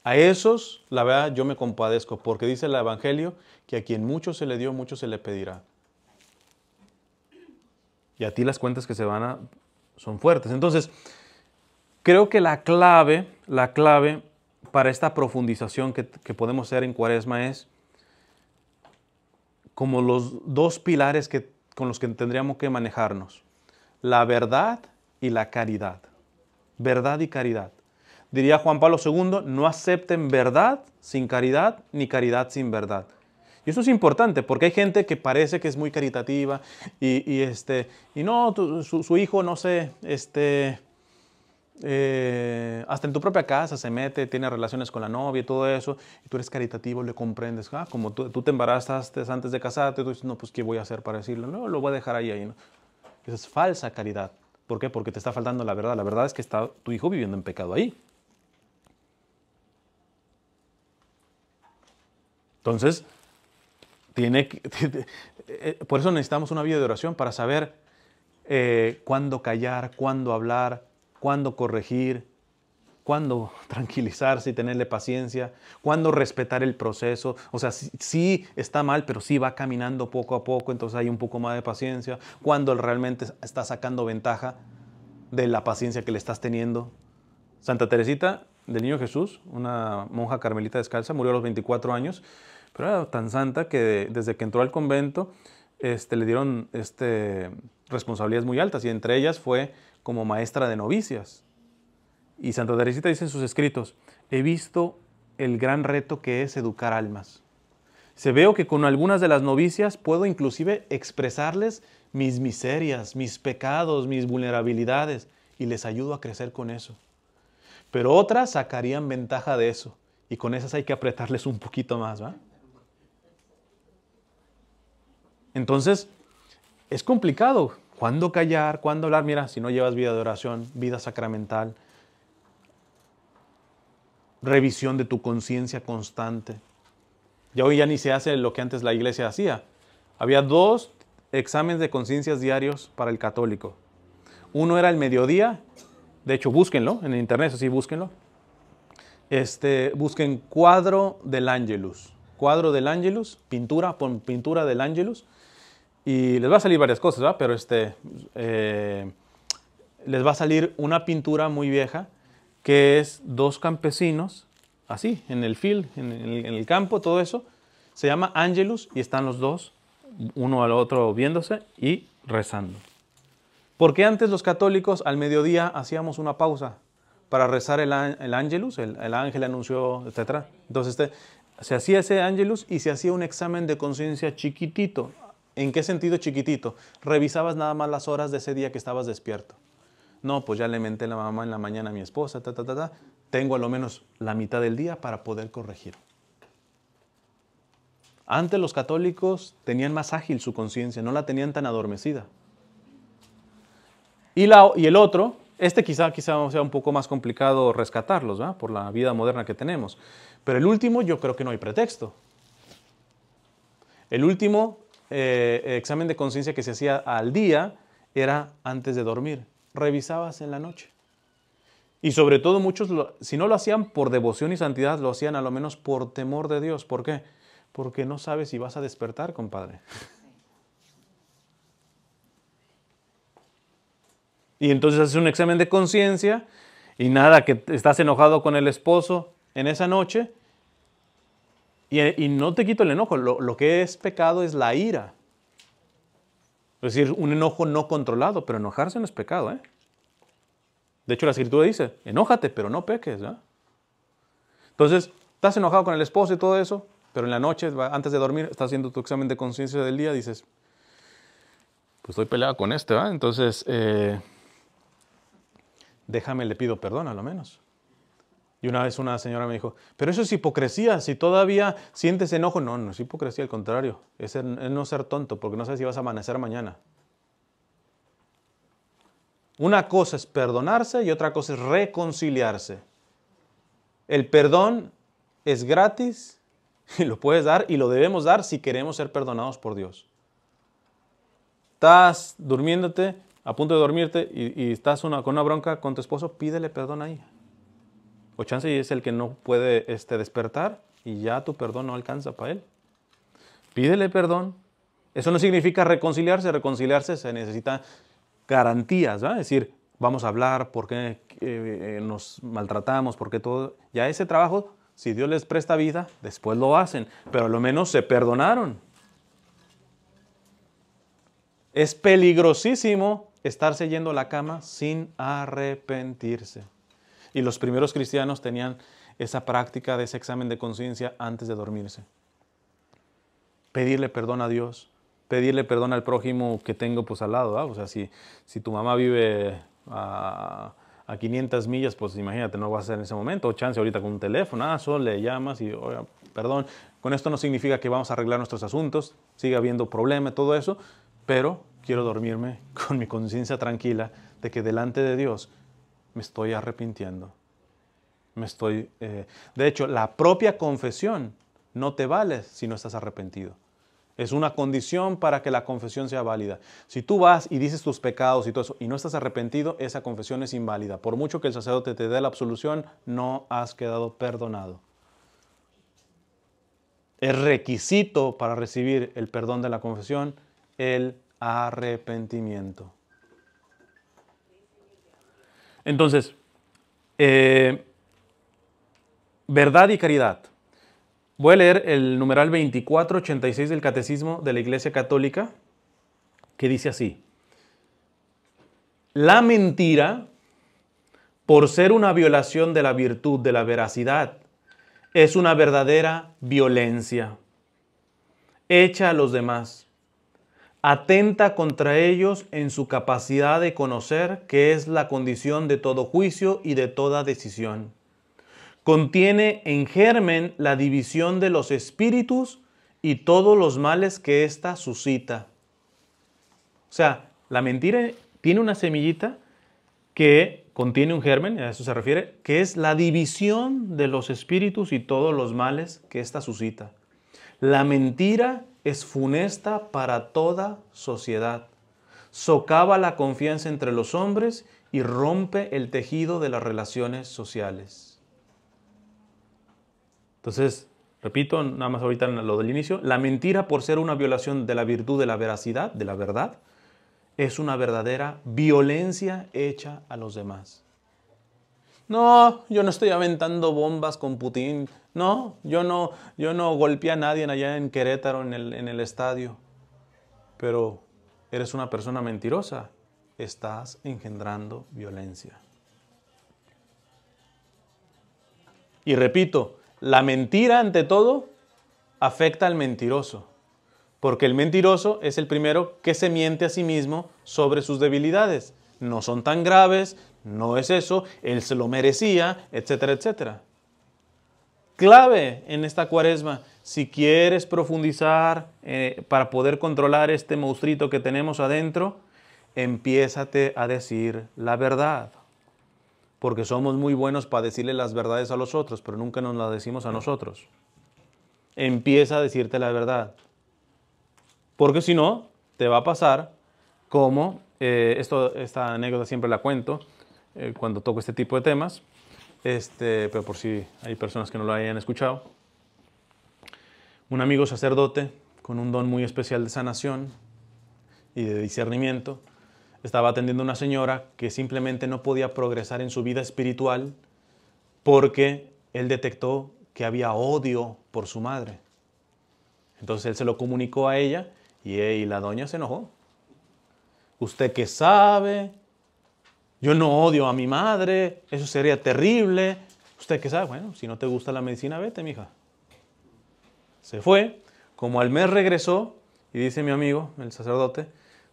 A esos, la verdad, yo me compadezco, porque dice el Evangelio que a quien mucho se le dio, mucho se le pedirá. Y a ti las cuentas que se van a, son fuertes. Entonces, creo que la clave, la clave para esta profundización que, podemos hacer en cuaresma es como los dos pilares que, con los que tendríamos que manejarnos, la verdad y la caridad. Verdad y caridad. Diría Juan Pablo II, no acepten verdad sin caridad ni caridad sin verdad. Y eso es importante porque hay gente que parece que es muy caritativa y, este, y no, su, hijo, no se... este, eh, hasta en tu propia casa se mete, tiene relaciones con la novia y todo eso, y tú eres caritativo, le comprendes, ah, como tú, te embarazaste antes de casarte, tú dices, no, pues ¿qué voy a hacer para decirlo? No, lo voy a dejar ahí, ahí. ¿no? Esa es falsa caridad. ¿Por qué? Porque te está faltando la verdad. La verdad es que está tu hijo viviendo en pecado ahí. Entonces, tiene, eh, por eso necesitamos una vida de oración para saber eh, cuándo callar, cuándo hablar, cuándo corregir, cuándo tranquilizarse y tenerle paciencia, cuándo respetar el proceso. O sea, sí, está mal, pero sí va caminando poco a poco, entonces hay un poco más de paciencia. Cuándo realmente está sacando ventaja de la paciencia que le estás teniendo. Santa Teresita del Niño Jesús, una monja carmelita descalza, murió a los 24 años, pero era tan santa que desde que entró al convento este, le dieron este, responsabilidades muy altas y entre ellas fue como maestra de novicias. Y Santa Teresita dice en sus escritos, he visto el gran reto que es educar almas. Se veo que con algunas de las novicias puedo inclusive expresarles mis miserias, mis pecados, mis vulnerabilidades y les ayudo a crecer con eso. Pero otras sacarían ventaja de eso y con esas hay que apretarles un poquito más, Entonces, es complicado. ¿Cuándo callar? ¿Cuándo hablar? Mira, si no llevas vida de oración, vida sacramental, revisión de tu conciencia constante. Ya hoy ya ni se hace lo que antes la iglesia hacía. Había dos exámenes de conciencias diarios para el católico. Uno era el mediodía, de hecho búsquenlo en internet, así búsquenlo. Este, busquen cuadro del ángelus. cuadro del ángelus, pintura, pintura del ángelus. Y les va a salir varias cosas, ¿va? Pero este, eh, les va a salir una pintura muy vieja que es dos campesinos, así, en el field, en el, campo, todo eso. Se llama Angelus y están los dos, uno al otro viéndose y rezando. Porque antes los católicos al mediodía hacíamos una pausa para rezar el, Angelus, el, ángel anunció, etc. Entonces este, se hacía ese Angelus y se hacía un examen de conciencia chiquitito. ¿En qué sentido chiquitito? Revisabas nada más las horas de ese día que estabas despierto. No, pues ya le menté la mamá en la mañana a mi esposa, ta, ta, ta, ta. Tengo a lo menos la mitad del día para poder corregir. Antes los católicos tenían más ágil su conciencia, no la tenían tan adormecida. Y, la, y el otro, este quizá, quizá sea un poco más complicado rescatarlos, ¿verdad? por la vida moderna que tenemos. Pero el último yo creo que no hay pretexto. El último eh, examen de conciencia que se hacía al día era antes de dormir. Revisabas en la noche. Y sobre todo muchos, si no lo hacían por devoción y santidad, lo hacían a lo menos por temor de Dios. ¿Por qué? Porque no sabes si vas a despertar, compadre. Y entonces haces un examen de conciencia y nada, que estás enojado con el esposo en esa noche eh, y, no te quito el enojo, lo, que es pecado es la ira. Es decir, un enojo no controlado, pero enojarse no es pecado. ¿eh? De hecho, la escritura dice, enójate, pero no peques. Entonces, estás enojado con el esposo y todo eso, pero en la noche, antes de dormir, estás haciendo tu examen de conciencia del día, dices, pues estoy peleado con este, Entonces, eh, déjame, le pido perdón a lo menos. Y una vez una señora me dijo, pero eso es hipocresía, si todavía sientes enojo, no, no es hipocresía, al contrario, es, no ser tonto, porque no sabes si vas a amanecer mañana. Una cosa es perdonarse y otra cosa es reconciliarse. El perdón es gratis, y lo puedes dar y lo debemos dar si queremos ser perdonados por Dios. Estás durmiéndote, a punto de dormirte y, estás con una bronca con tu esposo, pídele perdón ahí. O chance es el que no puede este, despertar y ya tu perdón no alcanza para él. Pídele perdón. Eso no significa reconciliarse. Reconciliarse se necesita garantías, ¿va? Es decir, vamos a hablar, por qué eh, eh, nos maltratamos, por qué todo. Ya ese trabajo, si Dios les presta vida, después lo hacen, pero al menos se perdonaron. Es peligrosísimo estarse yendo a la cama sin arrepentirse. Y los primeros cristianos tenían esa práctica de ese examen de conciencia antes de dormirse. Pedirle perdón a Dios, pedirle perdón al prójimo que tengo pues al lado. ¿ah? O sea, si, si tu mamá vive a, a, 500 millas, pues imagínate, no vas a hacer en ese momento. O chance ahorita con un teléfono, ah, solo le llamas y, oiga, perdón. Con esto no significa que vamos a arreglar nuestros asuntos, sigue habiendo problemas, todo eso, pero quiero dormirme con mi conciencia tranquila de que delante de Dios me estoy arrepintiendo. Me estoy, eh, de hecho, la propia confesión no te vale si no estás arrepentido. Es una condición para que la confesión sea válida. Si tú vas y dices tus pecados y todo eso y no estás arrepentido, esa confesión es inválida. Por mucho que el sacerdote te dé la absolución, no has quedado perdonado. El requisito para recibir el perdón de la confesión, el arrepentimiento. Entonces, eh, verdad y caridad. Voy a leer el numeral 2486 del Catecismo de la Iglesia Católica, que dice así. La mentira, por ser una violación de la virtud de la veracidad, es una verdadera violencia hecha a los demás atenta contra ellos en su capacidad de conocer, que es la condición de todo juicio y de toda decisión. Contiene en germen la división de los espíritus y todos los males que ésta suscita. O sea, la mentira tiene una semillita que contiene un germen, a eso se refiere, que es la división de los espíritus y todos los males que ésta suscita. La mentira es funesta para toda sociedad. Socava la confianza entre los hombres y rompe el tejido de las relaciones sociales. Entonces, repito, nada más ahorita lo del inicio, la mentira por ser una violación de la virtud de la veracidad, de la verdad, es una verdadera violencia hecha a los demás. No, yo no estoy aventando bombas con Putin. No, yo no, yo no golpeé a nadie allá en Querétaro en el, en el estadio. Pero eres una persona mentirosa. Estás engendrando violencia. Y repito, la mentira ante todo afecta al mentiroso, porque el mentiroso es el primero que se miente a sí mismo sobre sus debilidades. No son tan graves, no es eso, él se lo merecía, etcétera, etcétera. Clave en esta cuaresma, si quieres profundizar eh, para poder controlar este monstruito que tenemos adentro, empiézate a decir la verdad. Porque somos muy buenos para decirle las verdades a los otros, pero nunca nos las decimos a nosotros. Empieza a decirte la verdad. Porque si no, te va a pasar como, eh, esto, esta anécdota siempre la cuento, eh, cuando toco este tipo de temas, este, pero por si hay personas que no lo hayan escuchado. Un amigo sacerdote con un don muy especial de sanación y de discernimiento estaba atendiendo a una señora que simplemente no podía progresar en su vida espiritual porque él detectó que había odio por su madre. Entonces él se lo comunicó a ella y, y la doña se enojó. Usted que sabe, yo no odio a mi madre, eso sería terrible. ¿Usted qué sabe? Bueno, si no te gusta la medicina, vete, mija. Se fue, como al mes regresó, y dice mi amigo, el sacerdote,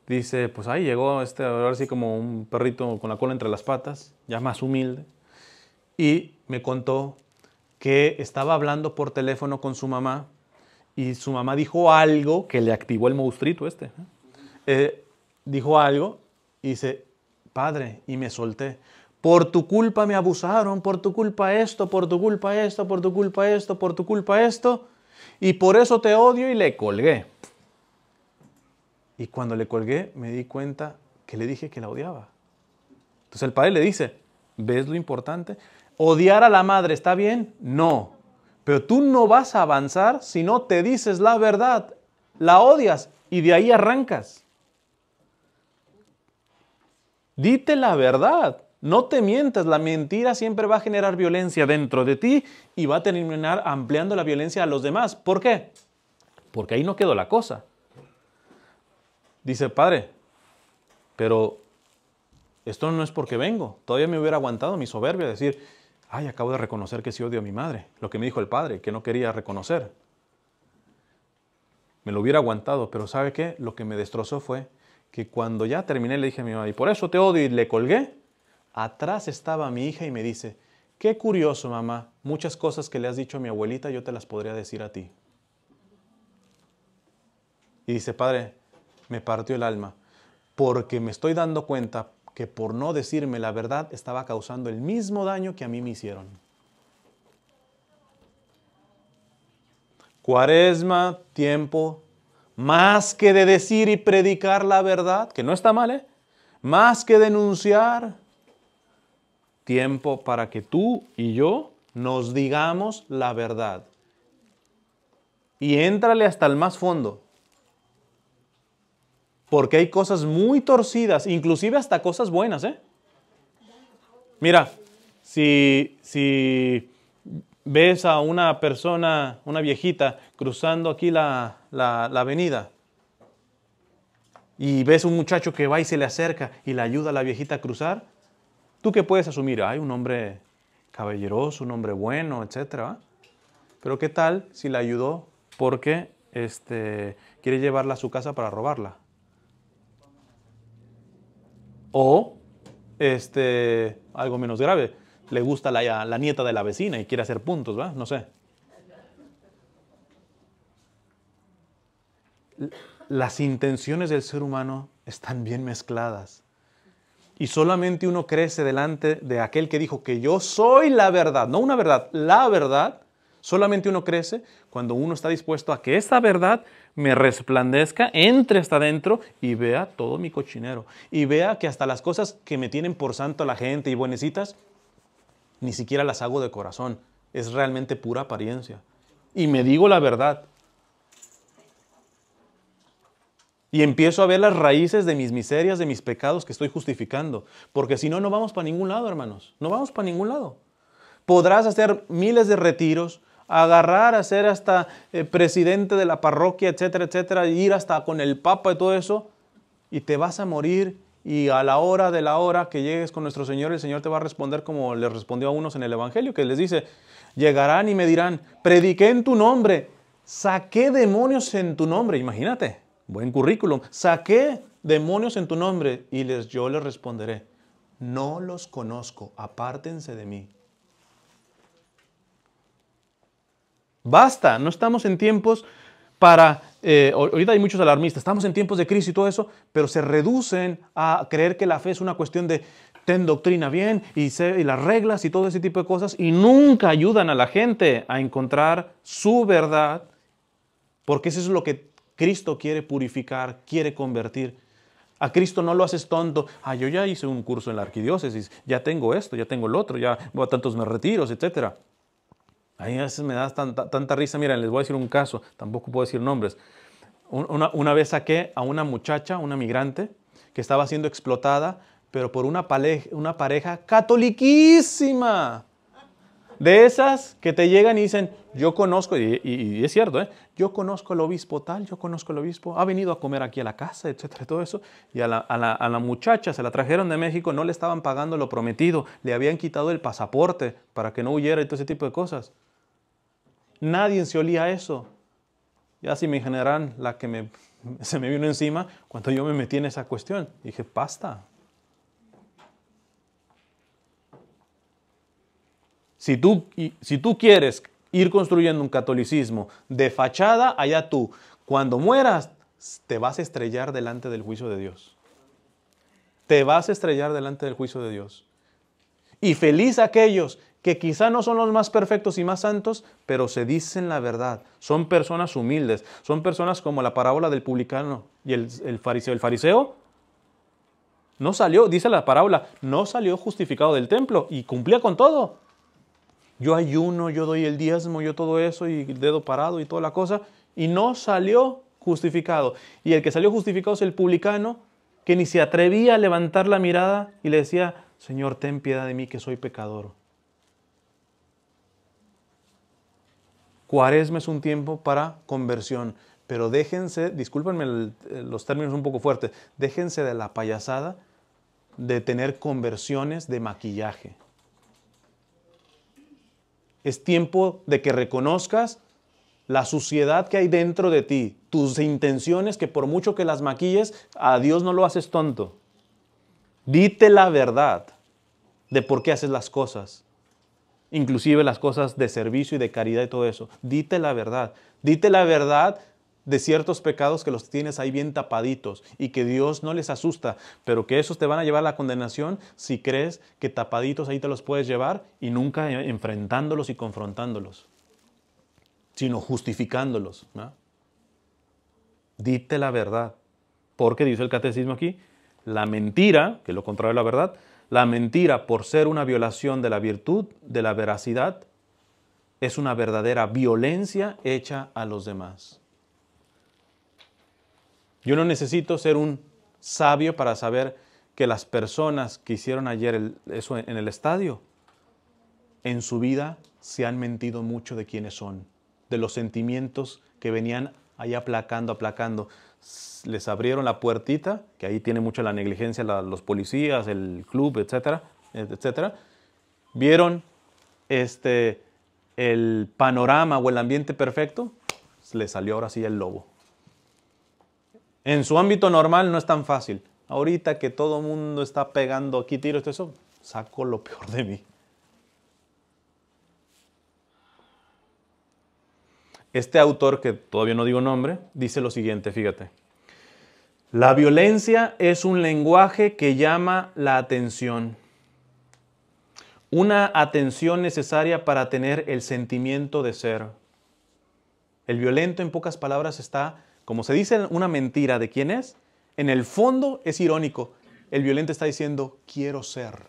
dice, pues ahí llegó este, ahora sí como un perrito con la cola entre las patas, ya más humilde, y me contó que estaba hablando por teléfono con su mamá y su mamá dijo algo que le activó el monstruito este. ¿eh? Eh, dijo algo y dice, Padre, y me solté. Por tu culpa me abusaron, por tu culpa esto, por tu culpa esto, por tu culpa esto, por tu culpa esto, y por eso te odio y le colgué. Y cuando le colgué me di cuenta que le dije que la odiaba. Entonces el padre le dice, ¿ves lo importante? ¿Odiar a la madre está bien? No. Pero tú no vas a avanzar si no te dices la verdad, la odias y de ahí arrancas. Dite la verdad. No te mientas, la mentira siempre va a generar violencia dentro de ti y va a terminar ampliando la violencia a los demás. ¿Por qué? Porque ahí no quedó la cosa. Dice, padre, pero esto no es porque vengo. Todavía me hubiera aguantado mi soberbia, decir, ay, acabo de reconocer que sí odio a mi madre. Lo que me dijo el padre, que no quería reconocer. Me lo hubiera aguantado, pero ¿sabe qué? Lo que me destrozó fue que cuando ya terminé le dije a mi mamá, y por eso te odio y le colgué, atrás estaba mi hija y me dice, qué curioso mamá, muchas cosas que le has dicho a mi abuelita yo te las podría decir a ti. Y dice, padre, me partió el alma, porque me estoy dando cuenta que por no decirme la verdad estaba causando el mismo daño que a mí me hicieron. Cuaresma, tiempo más que de decir y predicar la verdad, que no está mal, ¿eh? más que denunciar, tiempo para que tú y yo nos digamos la verdad. Y éntrale hasta el más fondo. Porque hay cosas muy torcidas, inclusive hasta cosas buenas, ¿eh? Mira, si, si ves a una persona, una viejita, cruzando aquí la, la, avenida. Y ves un muchacho que va y se le acerca y le ayuda a la viejita a cruzar. ¿Tú qué puedes asumir? Hay un hombre caballeroso, un hombre bueno, etc. Pero ¿qué tal si la ayudó porque este, quiere llevarla a su casa para robarla? O este, algo menos grave, le gusta la, nieta de la vecina y quiere hacer puntos, ¿va? No sé. Las intenciones del ser humano están bien mezcladas. Y solamente uno crece delante de aquel que dijo que yo soy la verdad, no una verdad, la verdad. Solamente uno crece cuando uno está dispuesto a que esa verdad me resplandezca, entre hasta adentro y vea todo mi cochinero. Y vea que hasta las cosas que me tienen por santo la gente y buenecitas, ni siquiera las hago de corazón. Es realmente pura apariencia. Y me digo la verdad. Y empiezo a ver las raíces de mis miserias, de mis pecados que estoy justificando. Porque si no, no vamos para ningún lado, hermanos. No vamos para ningún lado. Podrás hacer miles de retiros, agarrar hacer hasta eh, presidente de la parroquia, etcétera, etcétera, ir hasta con el papa y todo eso, y te vas a morir y a la hora de la hora que llegues con nuestro Señor, el Señor te va a responder como le respondió a unos en el Evangelio, que les dice, llegarán y me dirán, prediqué en tu nombre, saqué demonios en tu nombre, imagínate, buen currículum, saqué demonios en tu nombre y les, yo les responderé, no los conozco, apártense de mí. Basta, no estamos en tiempos para... Eh, ahorita hay muchos alarmistas, estamos en tiempos de crisis y todo eso, pero se reducen a creer que la fe es una cuestión de ten doctrina bien y, las reglas y todo ese tipo de cosas y nunca ayudan a la gente a encontrar su verdad, porque eso es lo que Cristo quiere purificar, quiere convertir. A Cristo no lo haces tonto. Ah, yo ya hice un curso en la arquidiócesis, ya tengo esto, ya tengo el otro, ya voy a tantos me retiros, etcétera. A a veces me da tanta, risa. Mira, les voy a decir un caso, tampoco puedo decir nombres. Una, vez saqué a una muchacha, una migrante, que estaba siendo explotada, pero por una, pareja, una pareja catoliquísima. De esas que te llegan y dicen, yo conozco, y, es cierto, ¿eh? yo conozco al obispo tal, yo conozco al obispo, ha venido a comer aquí a la casa, etcétera, todo eso. Y a la, muchacha se la trajeron de México, no le estaban pagando lo prometido, le habían quitado el pasaporte para que no huyera y todo ese tipo de cosas. Nadie se olía a eso. Ya si me generan la que se me vino encima cuando yo me metí en esa cuestión. Dije, basta, Si tú, si tú quieres ir construyendo un catolicismo de fachada, allá tú, cuando mueras, te vas a estrellar delante del juicio de Dios. Te vas a estrellar delante del juicio de Dios. Y feliz aquellos que quizá no son los más perfectos y más santos, pero se dicen la verdad. Son personas humildes, son personas como la parábola del publicano y el, el, fariseo. El fariseo no salió, dice la parábola, no salió justificado del templo y cumplía con todo yo ayuno, yo doy el diezmo, yo todo eso y el dedo parado y toda la cosa, y no salió justificado. Y el que salió justificado es el publicano que ni se atrevía a levantar la mirada y le decía, Señor, ten piedad de mí que soy pecador. Cuaresma es un tiempo para conversión, pero déjense, discúlpenme eh, los términos un poco fuertes, déjense de la payasada de tener conversiones de maquillaje. Es tiempo de que reconozcas la suciedad que hay dentro de ti, tus intenciones que por mucho que las maquilles, a Dios no lo haces tonto. Dite la verdad de por qué haces las cosas, inclusive las cosas de servicio y de caridad y todo eso. Dite la verdad. Dite la verdad de ciertos pecados que los tienes ahí bien tapaditos y que Dios no les asusta, pero que esos te van a llevar a la condenación si crees que tapaditos ahí te los puedes llevar y nunca e, enfrentándolos y confrontándolos, sino justificándolos. Dite la verdad, porque dice el catecismo aquí, la mentira, que es lo contrario de la verdad, la mentira por ser una violación de la virtud, de la veracidad, es una verdadera violencia hecha a los demás. Yo no necesito ser un sabio para saber que las personas que hicieron ayer eso en el estadio, en su vida se han mentido mucho de quiénes son, de los sentimientos que venían ahí aplacando, aplacando. Les abrieron la puertita, que ahí tiene mucho la negligencia los policías, el club, etcétera, etcétera. Vieron este, el panorama o el ambiente perfecto, le salió ahora sí el lobo. En su ámbito normal no es tan fácil. Ahorita que todo el mundo está pegando aquí tiro, esto, eso, saco lo peor de mí. Este autor, que todavía no digo nombre, dice lo siguiente, fíjate. La violencia es un lenguaje que llama la atención. Una atención necesaria para tener el sentimiento de ser. El violento, en pocas palabras, está como se dice una mentira de quién es, en el fondo es irónico. El violento está diciendo, quiero ser.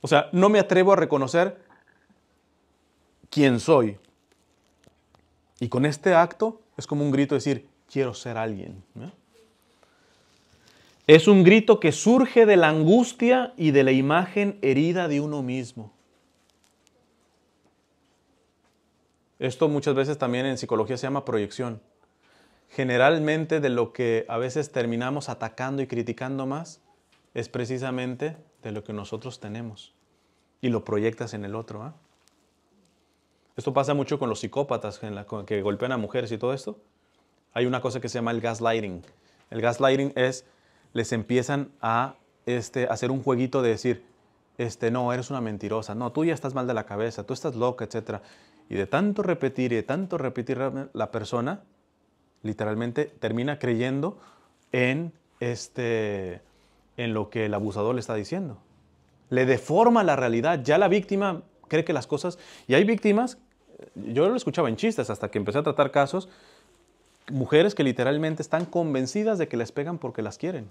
O sea, no me atrevo a reconocer quién soy. Y con este acto es como un grito decir, quiero ser alguien. Es un grito que surge de la angustia y de la imagen herida de uno mismo. Esto muchas veces también en psicología se llama proyección. Generalmente de lo que a veces terminamos atacando y criticando más es precisamente de lo que nosotros tenemos y lo proyectas en el otro. ¿ah? Esto pasa mucho con los psicópatas que golpean a mujeres y todo esto. Hay una cosa que se llama el gaslighting. El gaslighting es, les empiezan a este, hacer un jueguito de decir, este, no, eres una mentirosa, no, tú ya estás mal de la cabeza, tú estás loca, etc. Y de tanto repetir y de tanto repetir, la persona literalmente termina creyendo en, este, en lo que el abusador le está diciendo. Le deforma la realidad. Ya la víctima cree que las cosas... Y hay víctimas, yo lo escuchaba en chistes hasta que empecé a tratar casos, mujeres que literalmente están convencidas de que les pegan porque las quieren.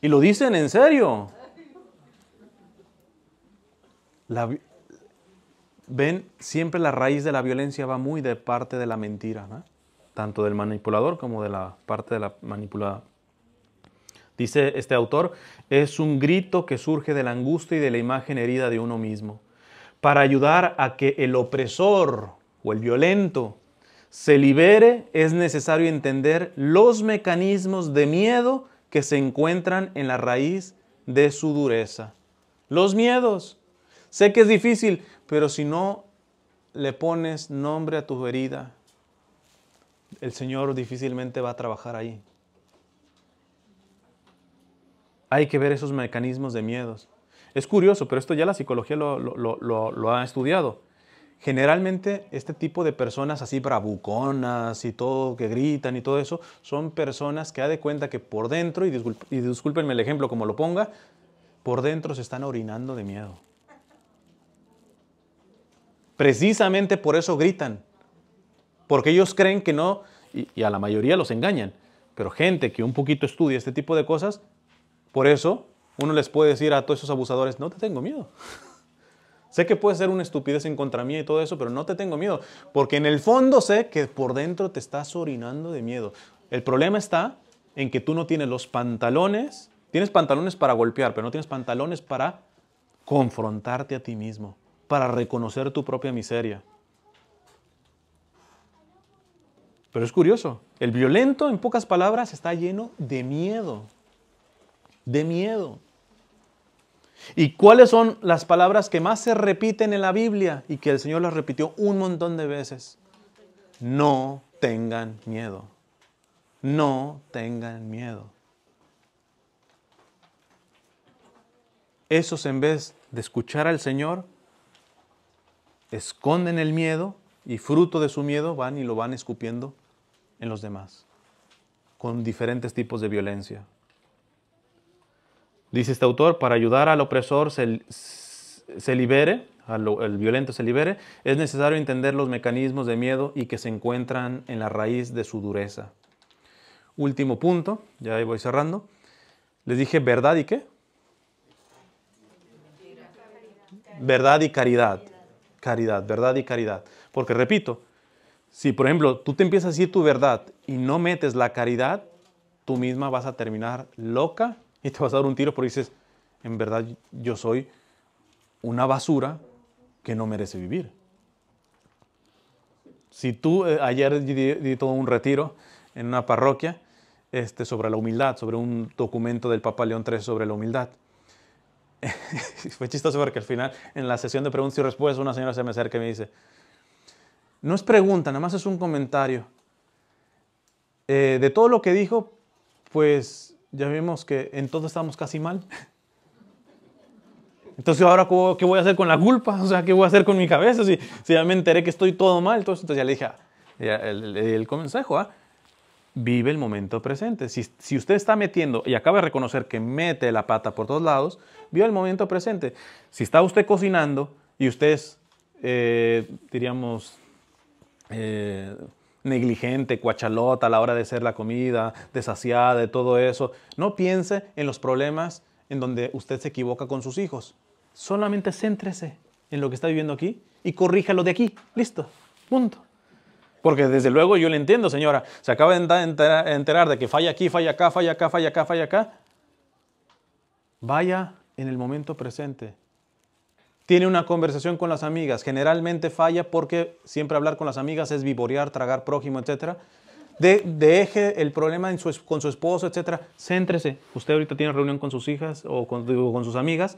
Y lo dicen en serio. La, ven, siempre la raíz de la violencia va muy de parte de la mentira, tanto del manipulador como de la parte de la manipulada. Dice este autor, es un grito que surge de la angustia y de la imagen herida de uno mismo, para ayudar a que el opresor o el violento se libere, es necesario entender los mecanismos de miedo que se encuentran en la raíz de su dureza. Los miedos, Sé que es difícil, pero si no le pones nombre a tu herida, el Señor difícilmente va a trabajar ahí. Hay que ver esos mecanismos de miedos. Es curioso, pero esto ya la psicología lo, ha estudiado. Generalmente este tipo de personas así bravuconas y todo, que gritan y todo eso, son personas que ha de cuenta que por dentro, y, y discúlpenme el ejemplo como lo ponga, por dentro se están orinando de miedo. Precisamente por eso gritan. Porque ellos creen que no, y, a la mayoría los engañan. Pero gente que un poquito estudia este tipo de cosas, por eso uno les puede decir a todos esos abusadores, no te tengo miedo. sé que puede ser una estupidez en contra mía y todo eso, pero no te tengo miedo. Porque en el fondo sé que por dentro te estás orinando de miedo. El problema está en que tú no tienes los pantalones. Tienes pantalones para golpear, pero no tienes pantalones para confrontarte a ti mismo para reconocer tu propia miseria. Pero es curioso, el violento, en pocas palabras, está lleno de miedo. De miedo. ¿Y cuáles son las palabras que más se repiten en la Biblia y que el Señor las repitió un montón de veces? No tengan miedo. No tengan miedo. Esos en vez de escuchar al Señor esconden el miedo y fruto de su miedo van y lo van escupiendo en los demás, con diferentes tipos de violencia. Dice este autor, para ayudar al opresor se, se libere, al, violento se libere, es necesario entender los mecanismos de miedo y que se encuentran en la raíz de su dureza. Último punto, ya ahí voy cerrando. Les dije verdad y qué? Verdad y caridad caridad, verdad y caridad. Porque repito, si por ejemplo tú te empiezas a decir tu verdad y no metes la caridad, tú misma vas a terminar loca y te vas a dar un tiro porque dices, en verdad yo soy una basura que no merece vivir. Si tú, eh, ayer di, todo un retiro en una parroquia este, sobre la humildad, sobre un documento del Papa León III sobre la humildad. fue chistoso porque al final, en la sesión de preguntas y respuestas, una señora se me acerca y me dice, no es pregunta, nada más es un comentario. Eh, de todo lo que dijo, pues ya vimos que en todo estamos casi mal. Entonces, ¿ahora qué voy a hacer con la culpa? O sea, ¿qué voy a hacer con mi cabeza? Si, ya me enteré que estoy todo mal, entonces, ya le dije el, consejo, ¿ah? vive el momento presente. Si, si usted está metiendo y acaba de reconocer que mete la pata por todos lados, vio el momento presente. Si está usted cocinando y usted es, eh, diríamos, eh, negligente, cuachalota a la hora de hacer la comida, desasiada, de todo eso, no piense en los problemas en donde usted se equivoca con sus hijos. Solamente céntrese en lo que está viviendo aquí y corríjalo de aquí. Listo. Punto. Porque desde luego yo le entiendo, señora. Se acaba de enterar de que falla aquí, falla acá, falla acá, falla acá, falla acá. Vaya en el momento presente. Tiene una conversación con las amigas, generalmente falla porque siempre hablar con las amigas es vivorear, tragar prójimo, etc. De, deje el problema con su esposo, etc. Céntrese. Usted ahorita tiene reunión con sus hijas o con, sus amigas.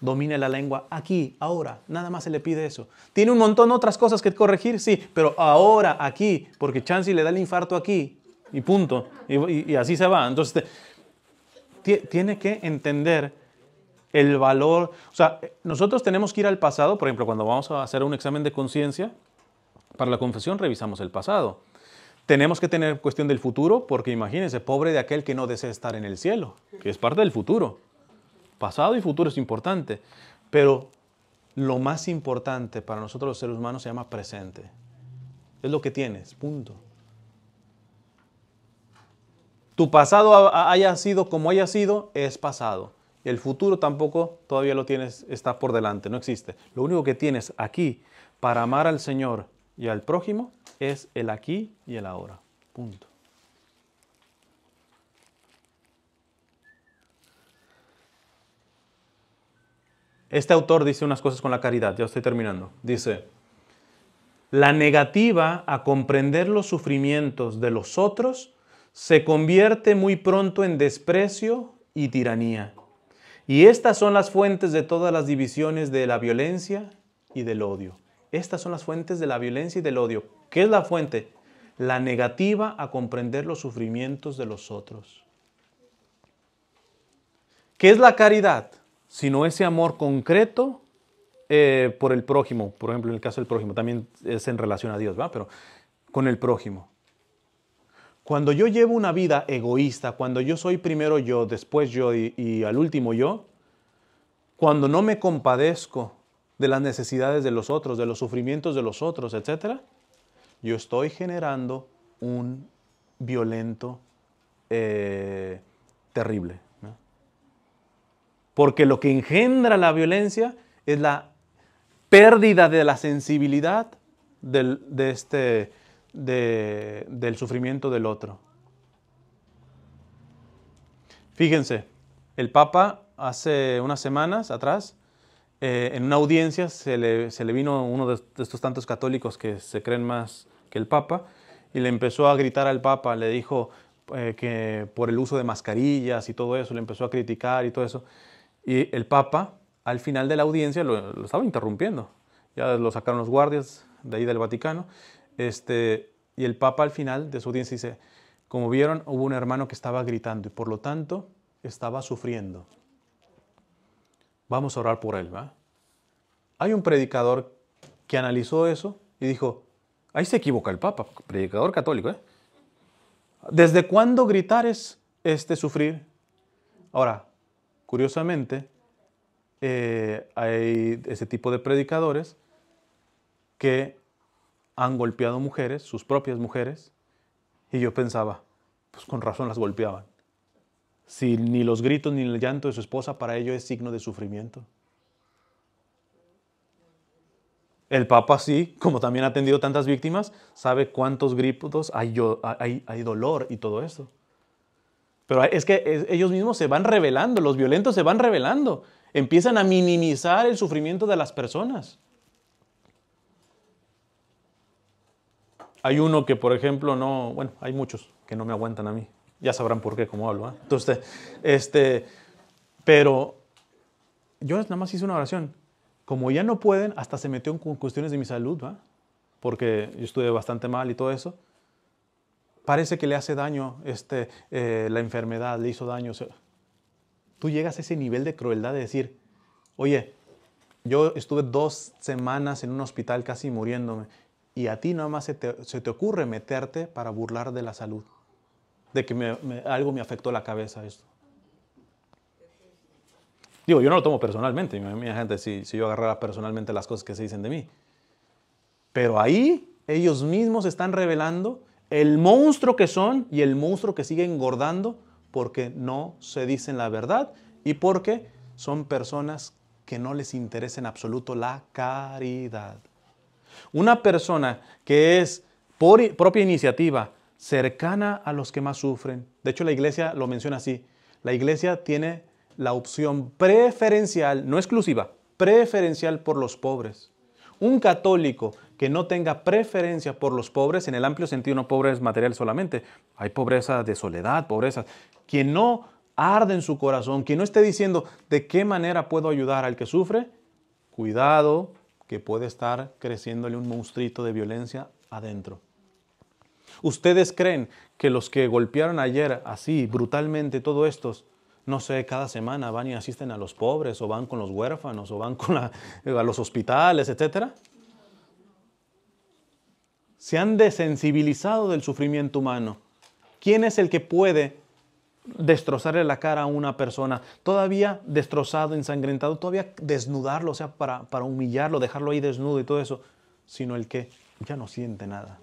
Domine la lengua aquí, ahora. Nada más se le pide eso. Tiene un montón de otras cosas que corregir, sí, pero ahora, aquí, porque Chansey le da el infarto aquí y punto. Y, y así se va. Entonces, tiene que entender el valor. O sea, nosotros tenemos que ir al pasado, por ejemplo, cuando vamos a hacer un examen de conciencia, para la confesión revisamos el pasado. Tenemos que tener cuestión del futuro, porque imagínense, pobre de aquel que no desea estar en el cielo, que es parte del futuro. Pasado y futuro es importante, pero lo más importante para nosotros los seres humanos se llama presente. Es lo que tienes, punto tu pasado haya sido como haya sido, es pasado. El futuro tampoco todavía lo tienes, está por delante, no existe. Lo único que tienes aquí para amar al Señor y al prójimo es el aquí y el ahora. Punto. Este autor dice unas cosas con la caridad, ya estoy terminando. Dice, la negativa a comprender los sufrimientos de los otros se convierte muy pronto en desprecio y tiranía. Y estas son las fuentes de todas las divisiones de la violencia y del odio. Estas son las fuentes de la violencia y del odio. ¿Qué es la fuente? La negativa a comprender los sufrimientos de los otros. ¿Qué es la caridad? Si Sino ese amor concreto eh, por el prójimo. Por ejemplo, en el caso del prójimo, también es en relación a Dios, ¿va? Pero con el prójimo. Cuando yo llevo una vida egoísta, cuando yo soy primero yo, después yo y, al último yo, cuando no me compadezco de las necesidades de los otros, de los sufrimientos de los otros, etc., yo estoy generando un violento eh, terrible. Porque lo que engendra la violencia es la pérdida de la sensibilidad de este del sufrimiento del otro. Fíjense, el Papa hace unas semanas atrás, eh, en una audiencia, se le, vino uno de, estos tantos católicos que se creen más que el Papa y le empezó a gritar al Papa, le dijo eh, que por el uso de mascarillas y todo eso, le empezó a criticar y todo eso. Y el Papa, al final de la audiencia, lo, lo estaba interrumpiendo. Ya lo sacaron los guardias de ahí del Vaticano este, y el Papa al final de su audiencia dice, como vieron, hubo un hermano que estaba gritando y por lo tanto estaba sufriendo. Vamos a orar por él, ¿va? Hay un predicador que analizó eso y dijo, ahí se equivoca el Papa, predicador católico, ¿eh? ¿Desde cuándo gritar es este sufrir? Ahora, curiosamente, eh, hay ese tipo de predicadores que han golpeado mujeres, sus propias mujeres, y yo pensaba, pues con razón las golpeaban. Si ni los gritos ni el llanto de su esposa para ello es signo de sufrimiento. El Papa sí, como también ha atendido tantas víctimas, sabe cuántos gritos hay, hay, dolor y todo eso. Pero es que ellos mismos se van revelando, los violentos se van revelando, empiezan a minimizar el sufrimiento de las personas. Hay uno que, por ejemplo, no, bueno, hay muchos que no me aguantan a mí. Ya sabrán por qué, cómo hablo. ¿ah? Entonces, este, pero yo nada más hice una oración. Como ya no pueden, hasta se metió en cuestiones de mi salud, ¿va? porque yo estuve bastante mal y todo eso. Parece que le hace daño este, eh, la enfermedad, le hizo daño. tú llegas a ese nivel de crueldad de decir, oye, yo estuve dos semanas en un hospital casi muriéndome y a ti nada más se te, ocurre meterte para burlar de la salud, de que algo me afectó la cabeza esto. Digo, yo no lo tomo personalmente, mi gente, si, si yo agarrara personalmente las cosas que se dicen de mí. Pero ahí ellos mismos están revelando el monstruo que son y el monstruo que sigue engordando porque no se dicen la verdad y porque son personas que no les interesa en absoluto la caridad. Una persona que es por propia iniciativa, cercana a los que más sufren. De hecho, la iglesia lo menciona así. La iglesia tiene la opción preferencial, no exclusiva, preferencial por los pobres. Un católico que no tenga preferencia por los pobres, en el amplio sentido no pobre es material solamente, hay pobreza de soledad, pobreza, quien no arde en su corazón, quien no esté diciendo de qué manera puedo ayudar al que sufre, cuidado, que puede estar creciéndole un monstruito de violencia adentro. ¿Ustedes creen que los que golpearon ayer así brutalmente todos estos, no sé, cada semana van y asisten a los pobres o van con los huérfanos o van con a los hospitales, etcétera? Se han desensibilizado del sufrimiento humano. ¿Quién es el que puede destrozarle la cara a una persona, todavía destrozado, ensangrentado, todavía desnudarlo, o sea, para, para humillarlo, dejarlo ahí desnudo y todo eso, sino el que ya no siente nada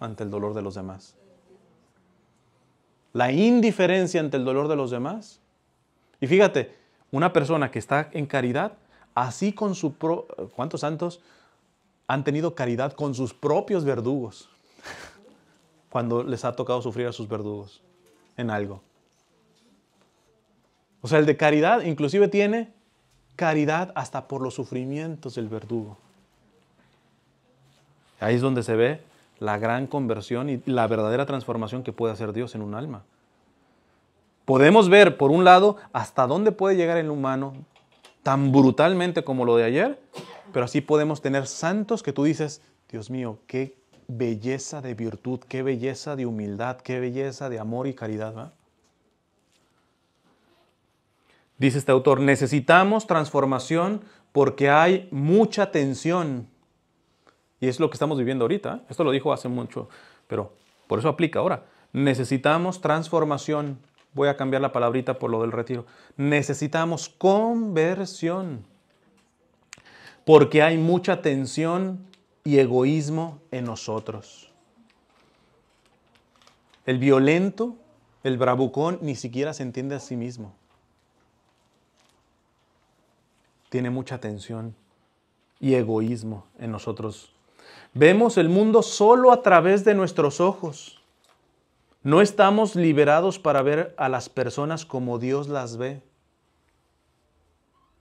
ante el dolor de los demás. La indiferencia ante el dolor de los demás. Y fíjate, una persona que está en caridad, así con su... Pro... ¿Cuántos santos han tenido caridad con sus propios verdugos? Cuando les ha tocado sufrir a sus verdugos en algo. O sea, el de caridad inclusive tiene caridad hasta por los sufrimientos del verdugo. Ahí es donde se ve la gran conversión y la verdadera transformación que puede hacer Dios en un alma. Podemos ver, por un lado, hasta dónde puede llegar el humano tan brutalmente como lo de ayer, pero así podemos tener santos que tú dices, Dios mío, qué belleza de virtud, qué belleza de humildad, qué belleza de amor y caridad. Dice este autor, necesitamos transformación porque hay mucha tensión. Y es lo que estamos viviendo ahorita. ¿eh? Esto lo dijo hace mucho, pero por eso aplica ahora. Necesitamos transformación. Voy a cambiar la palabrita por lo del retiro. Necesitamos conversión. Porque hay mucha tensión y egoísmo en nosotros. El violento, el bravucón, ni siquiera se entiende a sí mismo. Tiene mucha tensión y egoísmo en nosotros. Vemos el mundo solo a través de nuestros ojos. No estamos liberados para ver a las personas como Dios las ve.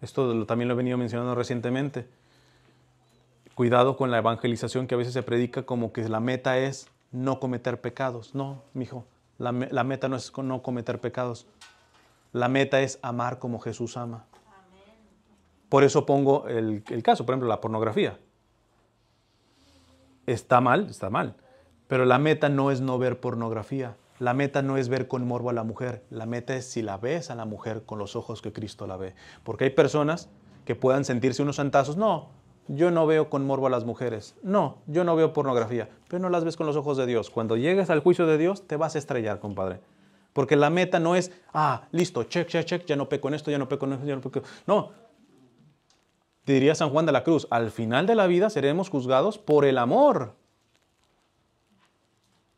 Esto también lo he venido mencionando recientemente Cuidado con la evangelización que a veces se predica como que la meta es no cometer pecados. No, mijo, la, la meta no es no cometer pecados. La meta es amar como Jesús ama. Por eso pongo el, el caso, por ejemplo, la pornografía. Está mal, está mal. Pero la meta no es no ver pornografía. La meta no es ver con morbo a la mujer, la meta es si la ves a la mujer con los ojos que Cristo la ve. Porque hay personas que puedan sentirse unos santazos, no, yo no veo con morbo a las mujeres, no, yo no veo pornografía, pero no las ves con los ojos de Dios. Cuando llegues al juicio de Dios, te vas a estrellar, compadre. Porque la meta no es, ah, listo, check, check, check, ya no peco en esto, ya no peco en esto, ya no peco. No. diría San Juan de la Cruz, al final de la vida seremos juzgados por el amor.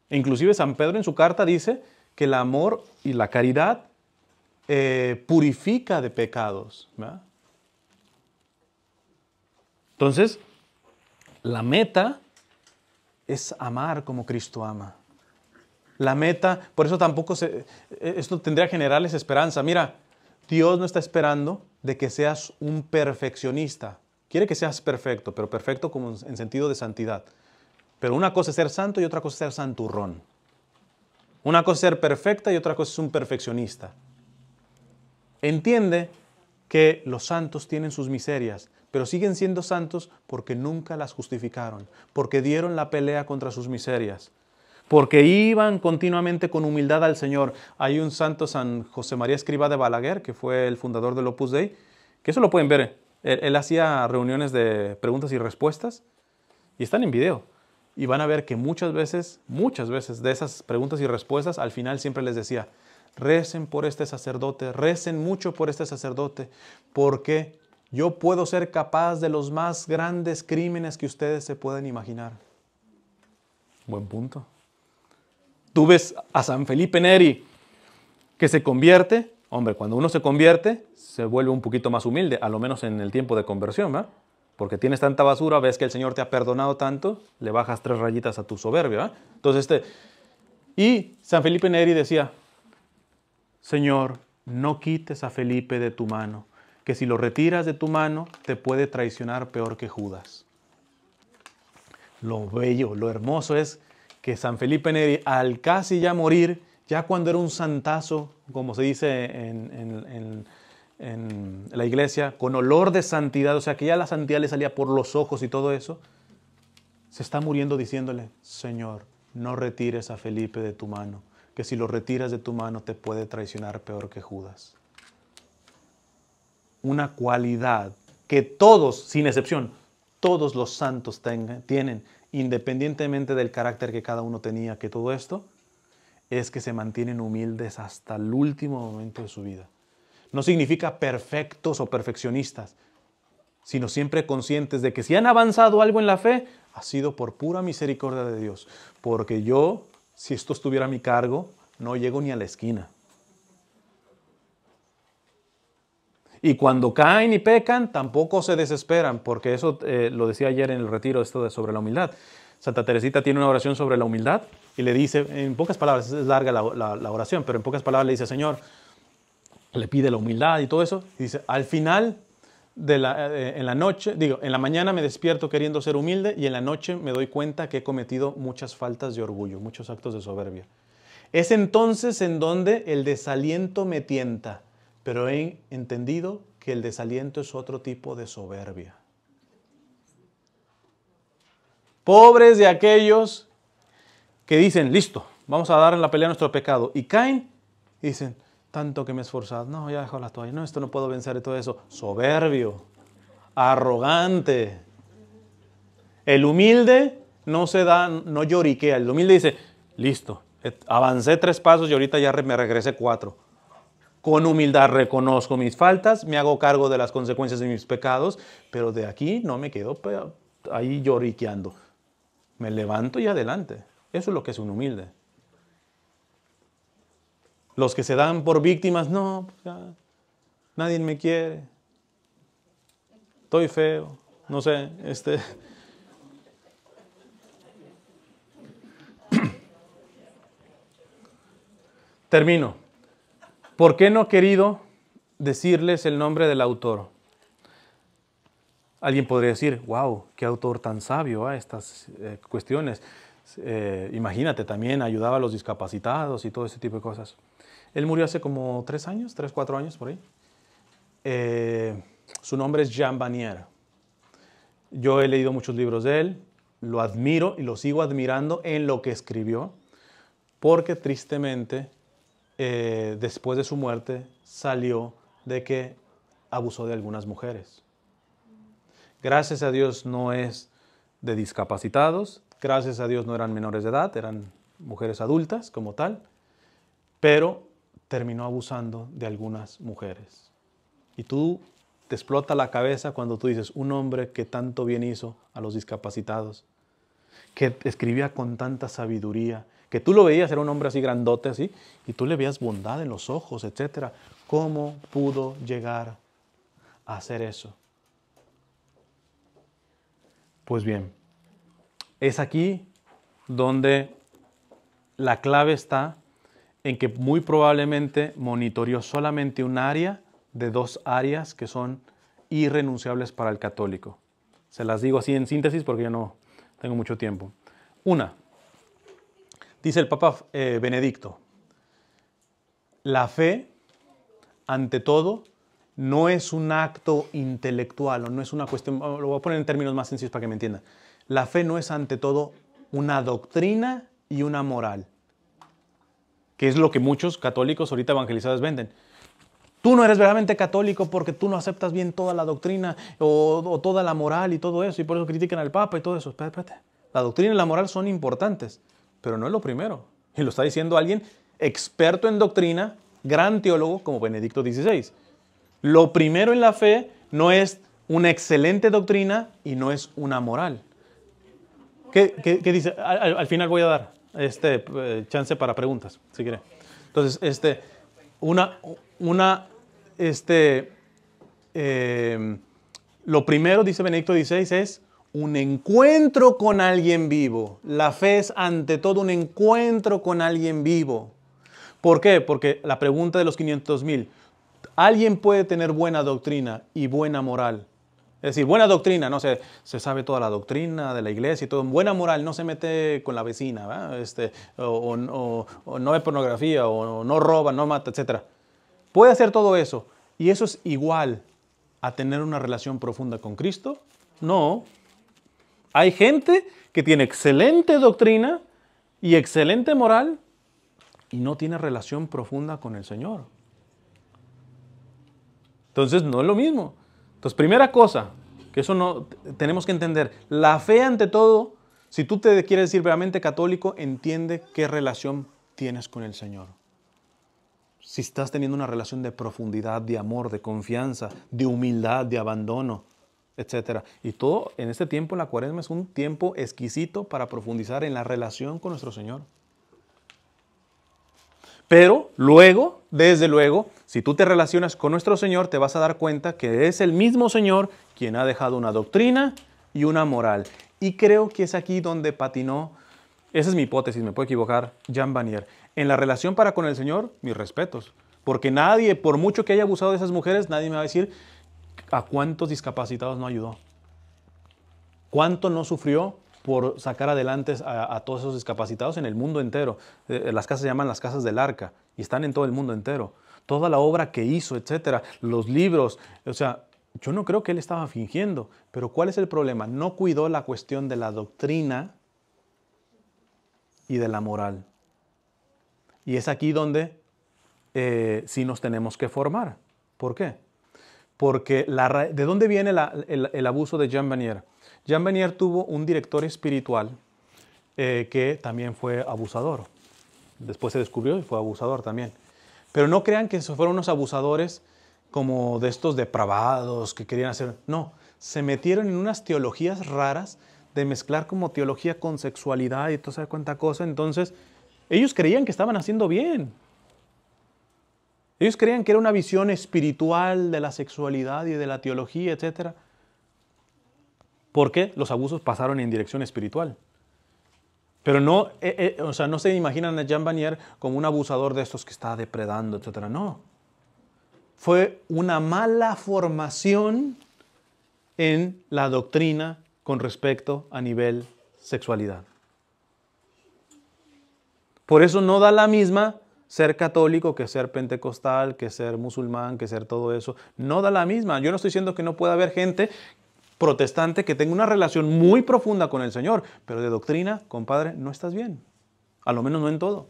Inclusive San Pedro en su carta dice que el amor y la caridad eh, purifica de pecados. ¿verdad? Entonces, la meta es amar como Cristo ama. La meta, por eso tampoco se, esto tendría que generarles esperanza. Mira, Dios no está esperando de que seas un perfeccionista. Quiere que seas perfecto, pero perfecto como en sentido de santidad. Pero una cosa es ser santo y otra cosa es ser santurrón. Una cosa es ser perfecta y otra cosa es un perfeccionista. Entiende que los santos tienen sus miserias, pero siguen siendo santos porque nunca las justificaron, porque dieron la pelea contra sus miserias, porque iban continuamente con humildad al Señor. Hay un santo, San José María Escriba de Balaguer, que fue el fundador del Opus Dei, que eso lo pueden ver. Él, hacía reuniones de preguntas y respuestas y están en video. Y van a ver que muchas veces, muchas veces de esas preguntas y respuestas, al final siempre les decía, recen por este sacerdote, recen mucho por este sacerdote, porque yo puedo ser capaz de los más grandes crímenes que ustedes se pueden imaginar. Buen punto. Tú ves a San Felipe Neri que se convierte. Hombre, cuando uno se convierte, se vuelve un poquito más humilde, a lo menos en el tiempo de conversión, ¿verdad? Porque tienes tanta basura, ves que el Señor te ha perdonado tanto, le bajas tres rayitas a tu soberbia, Entonces, este. Y San Felipe Neri decía: Señor, no quites a Felipe de tu mano que si lo retiras de tu mano te puede traicionar peor que Judas. Lo bello, lo hermoso es que San Felipe Neri, al casi ya morir, ya cuando era un santazo, como se dice en, la iglesia, con olor de santidad, o sea que ya la santidad le salía por los ojos y todo eso, se está muriendo diciéndole, Señor, no retires a Felipe de tu mano, que si lo retiras de tu mano te puede traicionar peor que Judas una cualidad que todos, sin excepción, todos los santos tienen, independientemente del carácter que cada uno tenía, que todo esto, es que se mantienen humildes hasta el último momento de su vida. No significa perfectos o perfeccionistas, sino siempre conscientes de que si han avanzado algo en la fe, ha sido por pura misericordia de Dios. Porque yo, si esto estuviera a mi cargo, no llego ni a la esquina. Y cuando caen y pecan, tampoco se desesperan, porque eso eh, lo decía ayer en el retiro esto de, sobre la humildad. Santa Teresita tiene una oración sobre la humildad y le dice, en pocas palabras, es larga la, oración, pero en pocas palabras le dice, Señor, le pide la humildad y todo eso, y dice, al final de eh, en la noche, digo, en la mañana me despierto queriendo ser humilde y en la noche me doy cuenta que he cometido muchas faltas de orgullo, muchos actos de soberbia. Es entonces en donde el desaliento me tienta pero he entendido que el desaliento es otro tipo de soberbia. Pobres de aquellos que dicen, listo, vamos a dar en la pelea nuestro pecado, y caen dicen, tanto que me he esforzado, no, ya dejo la toalla, no, esto no puedo vencer y todo eso. Soberbio, arrogante. El humilde no se da, no lloriquea, el humilde dice, listo, avancé tres pasos y ahorita ya me regresé cuatro. Con humildad reconozco mis faltas, me hago cargo de las consecuencias de mis pecados, pero de aquí no me quedo ahí lloriqueando. Me levanto y adelante. Eso es lo que es un humilde. Los que se dan por víctimas, no, pues nadie me quiere. Estoy feo, no sé, este. Termino. ¿Por qué no he querido decirles el nombre del autor? Alguien podría decir, wow, qué autor tan sabio a ah, estas eh, cuestiones. Eh, imagínate, también ayudaba a los discapacitados y todo ese tipo de cosas. Él murió hace como tres años, tres, cuatro años por ahí. Eh, su nombre es Jean Banier. Yo he leído muchos libros de él, lo admiro y lo sigo admirando en lo que escribió, porque tristemente eh, después de su muerte, salió de que abusó de algunas mujeres. Gracias a Dios no es de discapacitados, gracias a Dios no eran menores de edad, eran mujeres adultas como tal, pero terminó abusando de algunas mujeres. Y tú te explota la cabeza cuando tú dices, un hombre que tanto bien hizo a los discapacitados, que escribía con tanta sabiduría, que tú lo veías, era un hombre así grandote, así, y tú le veías bondad en los ojos, etcétera ¿Cómo pudo llegar a hacer eso? Pues bien, es aquí donde la clave está en que muy probablemente monitoreó solamente un área de dos áreas que son irrenunciables para el católico. Se las digo así en síntesis porque ya no tengo mucho tiempo. Una, Dice el Papa eh, Benedicto, la fe, ante todo, no es un acto intelectual o no es una cuestión, lo voy a poner en términos más sencillos para que me entiendan. La fe no es ante todo una doctrina y una moral, que es lo que muchos católicos ahorita evangelizados venden. Tú no eres verdaderamente católico porque tú no aceptas bien toda la doctrina o, o, toda la moral y todo eso, y por eso critican al Papa y todo eso. Espérate, espérate. La doctrina y la moral son importantes, pero no es lo primero. Y lo está diciendo alguien experto en doctrina, gran teólogo como Benedicto XVI. Lo primero en la fe no es una excelente doctrina y no es una moral. ¿Qué, dice? Al, final voy a dar este eh, chance para preguntas, si quiere. Entonces, este, una, una, este, eh, lo primero, dice Benedicto XVI, es un encuentro con alguien vivo. La fe es ante todo un encuentro con alguien vivo. ¿Por qué? Porque la pregunta de los 500.000. alguien puede tener buena doctrina y buena moral. Es decir, buena doctrina, no se, se sabe toda la doctrina de la iglesia y todo. Buena moral, no se mete con la vecina, Este, o, no ve pornografía, o no roba, no mata, etc. Puede hacer todo eso. ¿Y eso es igual a tener una relación profunda con Cristo? No, hay gente que tiene excelente doctrina y excelente moral y no tiene relación profunda con el Señor. Entonces no es lo mismo. Entonces, primera cosa, que eso no tenemos que entender, la fe ante todo, si tú te quieres decir realmente católico, entiende qué relación tienes con el Señor. Si estás teniendo una relación de profundidad, de amor, de confianza, de humildad, de abandono, etcétera. Y todo en este tiempo, en la cuaresma, es un tiempo exquisito para profundizar en la relación con nuestro Señor. Pero luego, desde luego, si tú te relacionas con nuestro Señor, te vas a dar cuenta que es el mismo Señor quien ha dejado una doctrina y una moral. Y creo que es aquí donde patinó, esa es mi hipótesis, me puedo equivocar, Jean Vanier. En la relación para con el Señor, mis respetos. Porque nadie, por mucho que haya abusado de esas mujeres, nadie me va a decir, ¿A cuántos discapacitados no ayudó? ¿Cuánto no sufrió por sacar adelante a, todos esos discapacitados en el mundo entero? Eh, eh, las casas se llaman las casas del arca y están en todo el mundo entero. Toda la obra que hizo, etcétera, los libros, o sea, yo no creo que él estaba fingiendo, pero ¿cuál es el problema? No cuidó la cuestión de la doctrina y de la moral. Y es aquí donde eh, sí nos tenemos que formar. ¿Por qué? porque ¿de dónde viene el, abuso de Jean Vanier? Jean Vanier tuvo un director espiritual eh, que también fue abusador. Después se descubrió y fue abusador también. Pero no crean que fueron unos abusadores como de estos depravados que querían hacer. No, se metieron en unas teologías raras de mezclar como teología con sexualidad y toda esa cuanta cosa. Entonces, ellos creían que estaban haciendo bien, ellos creían que era una visión espiritual de la sexualidad y de la teología, etc. Porque los abusos pasaron en dirección espiritual. Pero no, eh, eh, o sea, no se imaginan a Jean Vanier como un abusador de estos que está depredando, etc. No. Fue una mala formación en la doctrina con respecto a nivel sexualidad. Por eso no da la misma ser católico que ser pentecostal, que ser musulmán, que ser todo eso. No da la misma. Yo no estoy diciendo que no pueda haber gente protestante que tenga una relación muy profunda con el Señor, pero de doctrina, compadre, no estás bien. A lo menos no en todo.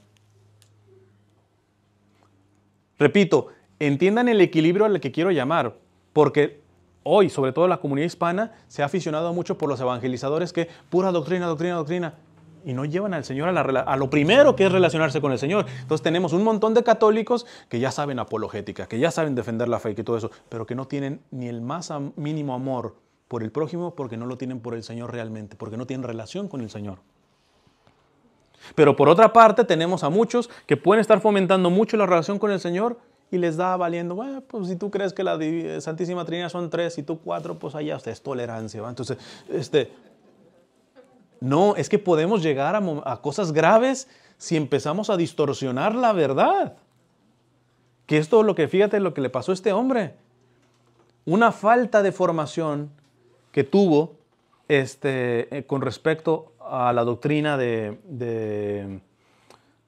Repito, entiendan el equilibrio al que quiero llamar, porque hoy, sobre todo la comunidad hispana, se ha aficionado mucho por los evangelizadores que pura doctrina, doctrina, doctrina y no llevan al Señor a, la, a, lo primero que es relacionarse con el Señor. Entonces tenemos un montón de católicos que ya saben apologética, que ya saben defender la fe y todo eso, pero que no tienen ni el más mínimo amor por el prójimo porque no lo tienen por el Señor realmente, porque no tienen relación con el Señor. Pero por otra parte tenemos a muchos que pueden estar fomentando mucho la relación con el Señor y les da valiendo, bueno, pues si tú crees que la Santísima Trinidad son tres y tú cuatro, pues allá usted es tolerancia. ¿va? Entonces, este, no, es que podemos llegar a, cosas graves si empezamos a distorsionar la verdad. Que esto es lo que, fíjate lo que le pasó a este hombre. Una falta de formación que tuvo este, eh, con respecto a la doctrina de, de,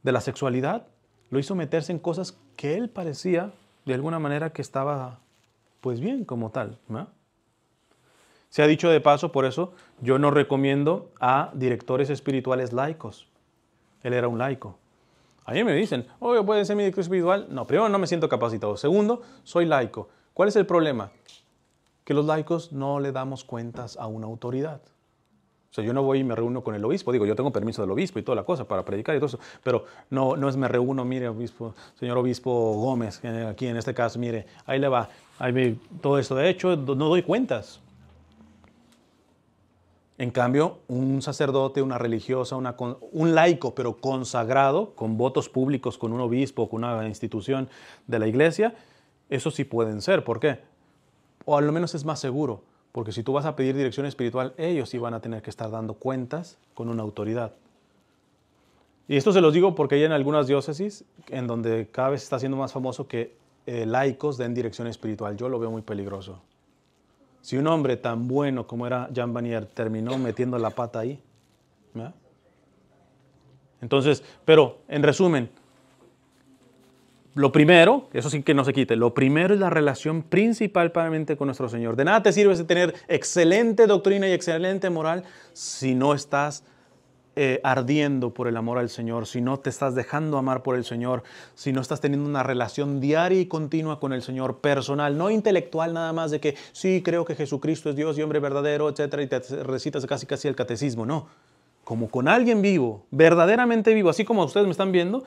de la sexualidad, lo hizo meterse en cosas que él parecía de alguna manera que estaba pues bien como tal. ¿no? Se ha dicho de paso, por eso yo no recomiendo a directores espirituales laicos. Él era un laico. A mí me dicen, oye, ¿puede ser mi director espiritual? No, primero no me siento capacitado. Segundo, soy laico. ¿Cuál es el problema? Que los laicos no le damos cuentas a una autoridad. O sea, yo no voy y me reúno con el obispo. Digo, yo tengo permiso del obispo y toda la cosa para predicar y todo eso. Pero no, no es me reúno, mire, obispo, señor obispo Gómez, aquí en este caso, mire, ahí le va. Ahí todo esto de hecho, no doy cuentas. En cambio, un sacerdote, una religiosa, un laico, pero consagrado, con votos públicos, con un obispo, con una institución de la iglesia, eso sí pueden ser. ¿Por qué? O al menos es más seguro, porque si tú vas a pedir dirección espiritual, ellos sí van a tener que estar dando cuentas con una autoridad. Y esto se los digo porque hay en algunas diócesis en donde cada vez está siendo más famoso que eh, laicos den dirección espiritual. Yo lo veo muy peligroso. Si un hombre tan bueno como era Jean Vanier terminó metiendo la pata ahí. Entonces, pero en resumen, lo primero, eso sí que no se quite, lo primero es la relación principal mente con nuestro Señor. De nada te sirve tener excelente doctrina y excelente moral si no estás eh, ardiendo por el amor al Señor, si no te estás dejando amar por el Señor, si no estás teniendo una relación diaria y continua con el Señor, personal, no intelectual nada más de que sí, creo que Jesucristo es Dios y hombre verdadero, etcétera, y te recitas casi casi el catecismo, no. Como con alguien vivo, verdaderamente vivo, así como ustedes me están viendo,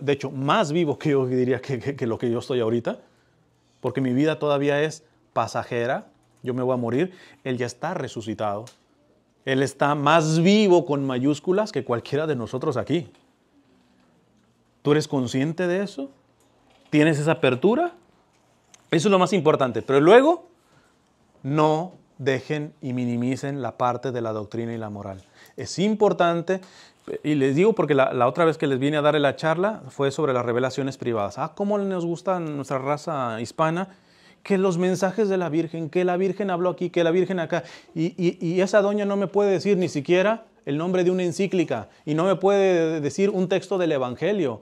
de hecho, más vivo que yo diría que, que lo que yo estoy ahorita, porque mi vida todavía es pasajera, yo me voy a morir, Él ya está resucitado. Él está más vivo con mayúsculas que cualquiera de nosotros aquí. ¿Tú eres consciente de eso? ¿Tienes esa apertura? Eso es lo más importante. Pero luego, no dejen y minimicen la parte de la doctrina y la moral. Es importante, y les digo porque la, otra vez que les vine a dar la charla fue sobre las revelaciones privadas. Ah, cómo nos gusta nuestra raza hispana que los mensajes de la Virgen, que la Virgen habló aquí, que la Virgen acá, y, esa doña no me puede decir ni siquiera el nombre de una encíclica y no me puede decir un texto del Evangelio.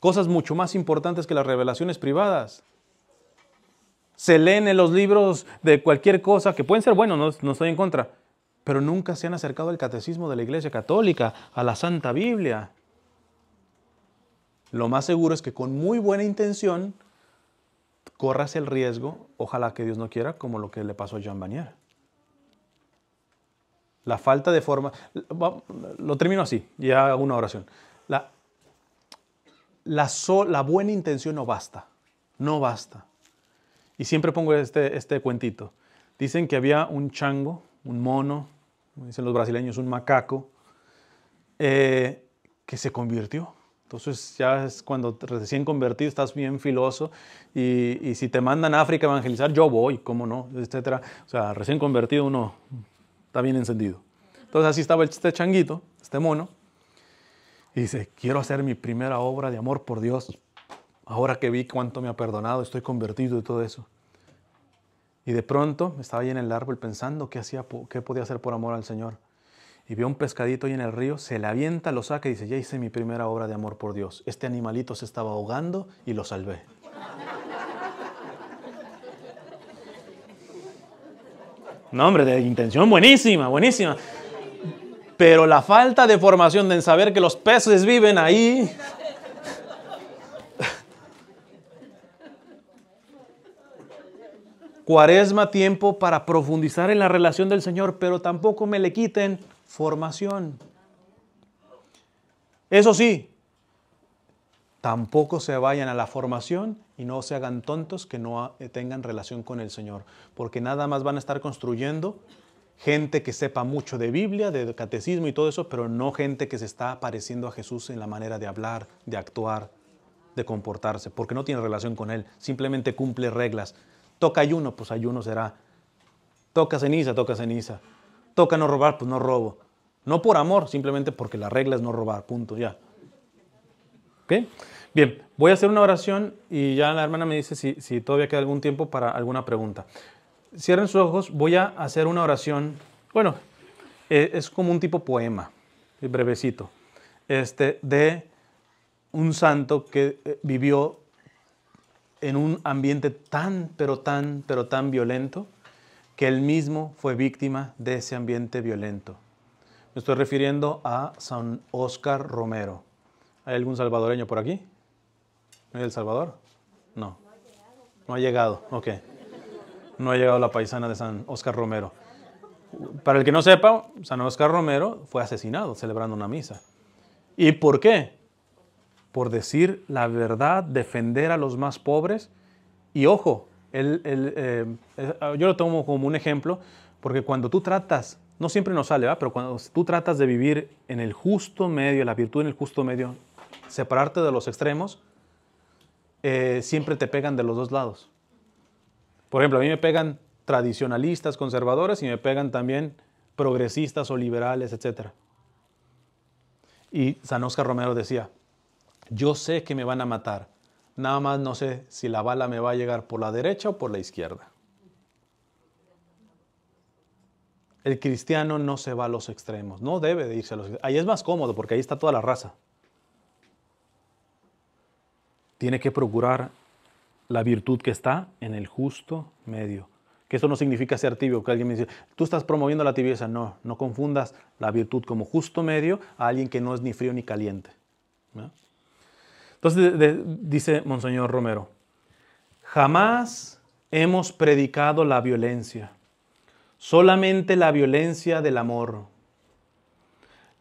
Cosas mucho más importantes que las revelaciones privadas. Se leen en los libros de cualquier cosa, que pueden ser buenos, no, no estoy en contra, pero nunca se han acercado al catecismo de la Iglesia Católica, a la Santa Biblia. Lo más seguro es que con muy buena intención corras el riesgo, ojalá que Dios no quiera, como lo que le pasó a Jean Vanier. La falta de forma, lo termino así, ya hago una oración. La, la, la buena intención no basta, no basta. Y siempre pongo este, este cuentito. Dicen que había un chango, un mono, dicen los brasileños, un macaco, eh, que se convirtió. Entonces ya es cuando recién convertido, estás bien filoso y, si te mandan a África a evangelizar, yo voy, cómo no, etcétera. O sea, recién convertido uno está bien encendido. Entonces así estaba este changuito, este mono, y dice, quiero hacer mi primera obra de amor por Dios. Ahora que vi cuánto me ha perdonado, estoy convertido y todo eso. Y de pronto estaba ahí en el árbol pensando qué, hacía, qué podía hacer por amor al Señor y ve un pescadito ahí en el río, se le avienta, lo saca y dice, ya hice mi primera obra de amor por Dios. Este animalito se estaba ahogando y lo salvé. No, hombre, de intención buenísima, buenísima. Pero la falta de formación de saber que los peces viven ahí. Cuaresma tiempo para profundizar en la relación del Señor, pero tampoco me le quiten formación. Eso sí, tampoco se vayan a la formación y no se hagan tontos que no eh, tengan relación con el Señor, porque nada más van a estar construyendo gente que sepa mucho de Biblia, de catecismo y todo eso, pero no gente que se está pareciendo a Jesús en la manera de hablar, de actuar, de comportarse, porque no tiene relación con Él, simplemente cumple reglas. Toca ayuno, pues ayuno será. Toca ceniza, toca ceniza toca no robar, pues no robo. No por amor, simplemente porque la regla es no robar, punto, ya. Bien, voy a hacer una oración y ya la hermana me dice si, si todavía queda algún tiempo para alguna pregunta. Cierren sus ojos, voy a hacer una oración. Bueno, eh, es como un tipo poema, brevecito, este, de un santo que eh, vivió en un ambiente tan, pero tan, pero tan violento que él mismo fue víctima de ese ambiente violento. Me estoy refiriendo a San Oscar Romero. ¿Hay algún salvadoreño por aquí? ¿No hay El Salvador? No. No ha llegado, ok. No ha llegado la paisana de San Oscar Romero. Para el que no sepa, San Oscar Romero fue asesinado celebrando una misa. ¿Y por qué? Por decir la verdad, defender a los más pobres y, ojo, eh, ah, yo lo tomo como un ejemplo, porque cuando tú tratas, no siempre nos sale, ¿va? pero cuando tú tratas de vivir en el justo medio, la virtud en el justo medio, separarte de los extremos, eh, siempre te pegan de los dos lados. Por ejemplo, a mí me pegan tradicionalistas, conservadores y me pegan también progresistas o liberales, etc. Y San Oscar Romero decía, yo sé que me van a matar, Nada más no sé si la bala me va a llegar por la derecha o por la izquierda. El cristiano no se va a los extremos, no debe de irse a los extremos. Ahí es más cómodo porque ahí está toda la raza. Tiene que procurar la virtud que está en el justo medio. Que eso no significa ser tibio, que alguien me dice, tú estás promoviendo la tibieza. No, no confundas la virtud como justo medio a alguien que no es ni frío ni caliente. Entonces dice Monseñor Romero, jamás hemos predicado la violencia, solamente la violencia del amor,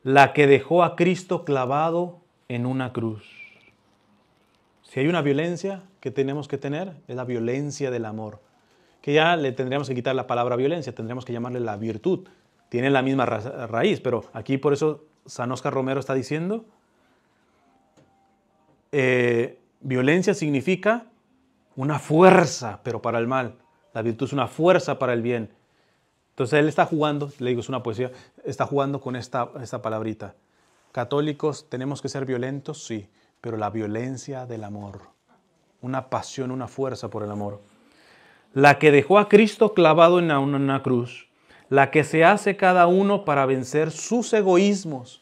la que dejó a Cristo clavado en una cruz. Si hay una violencia que tenemos que tener, es la violencia del amor, que ya le tendríamos que quitar la palabra violencia, tendríamos que llamarle la virtud. Tiene la misma raíz, pero aquí por eso San Oscar Romero está diciendo eh, violencia significa una fuerza, pero para el mal. La virtud es una fuerza para el bien. Entonces él está jugando, le digo, es una poesía, está jugando con esta, esta palabrita. Católicos, ¿tenemos que ser violentos? Sí, pero la violencia del amor. Una pasión, una fuerza por el amor. La que dejó a Cristo clavado en una, una cruz. La que se hace cada uno para vencer sus egoísmos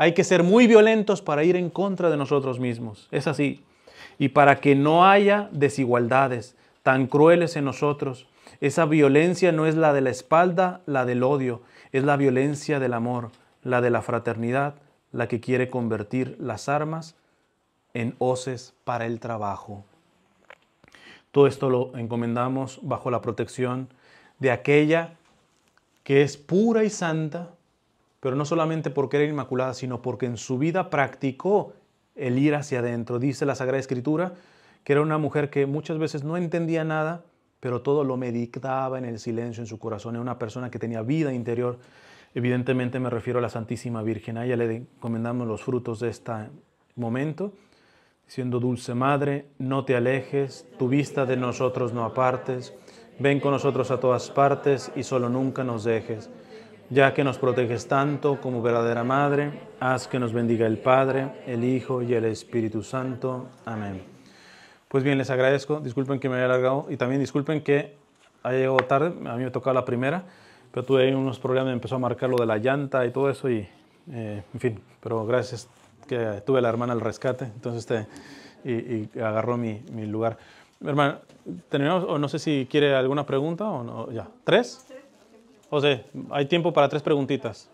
hay que ser muy violentos para ir en contra de nosotros mismos. Es así. Y para que no haya desigualdades tan crueles en nosotros. Esa violencia no es la de la espalda, la del odio. Es la violencia del amor, la de la fraternidad, la que quiere convertir las armas en hoces para el trabajo. Todo esto lo encomendamos bajo la protección de aquella que es pura y santa, pero no solamente porque era inmaculada, sino porque en su vida practicó el ir hacia adentro. Dice la Sagrada Escritura que era una mujer que muchas veces no entendía nada, pero todo lo meditaba en el silencio, en su corazón. Era una persona que tenía vida interior. Evidentemente me refiero a la Santísima Virgen. A ella le encomendamos los frutos de este momento, diciendo, Dulce Madre, no te alejes, tu vista de nosotros no apartes, ven con nosotros a todas partes y solo nunca nos dejes ya que nos proteges tanto como verdadera Madre, haz que nos bendiga el Padre, el Hijo y el Espíritu Santo. Amén. Pues bien, les agradezco, disculpen que me haya alargado y también disculpen que haya llegado tarde, a mí me tocaba la primera, pero tuve unos problemas, empezó a marcar lo de la llanta y todo eso y, eh, en fin, pero gracias que tuve la hermana al rescate, entonces te, este, y, agarró mi, lugar. Hermana, tenemos o no sé si quiere alguna pregunta o no, ya. ¿Tres? José, hay tiempo para tres preguntitas.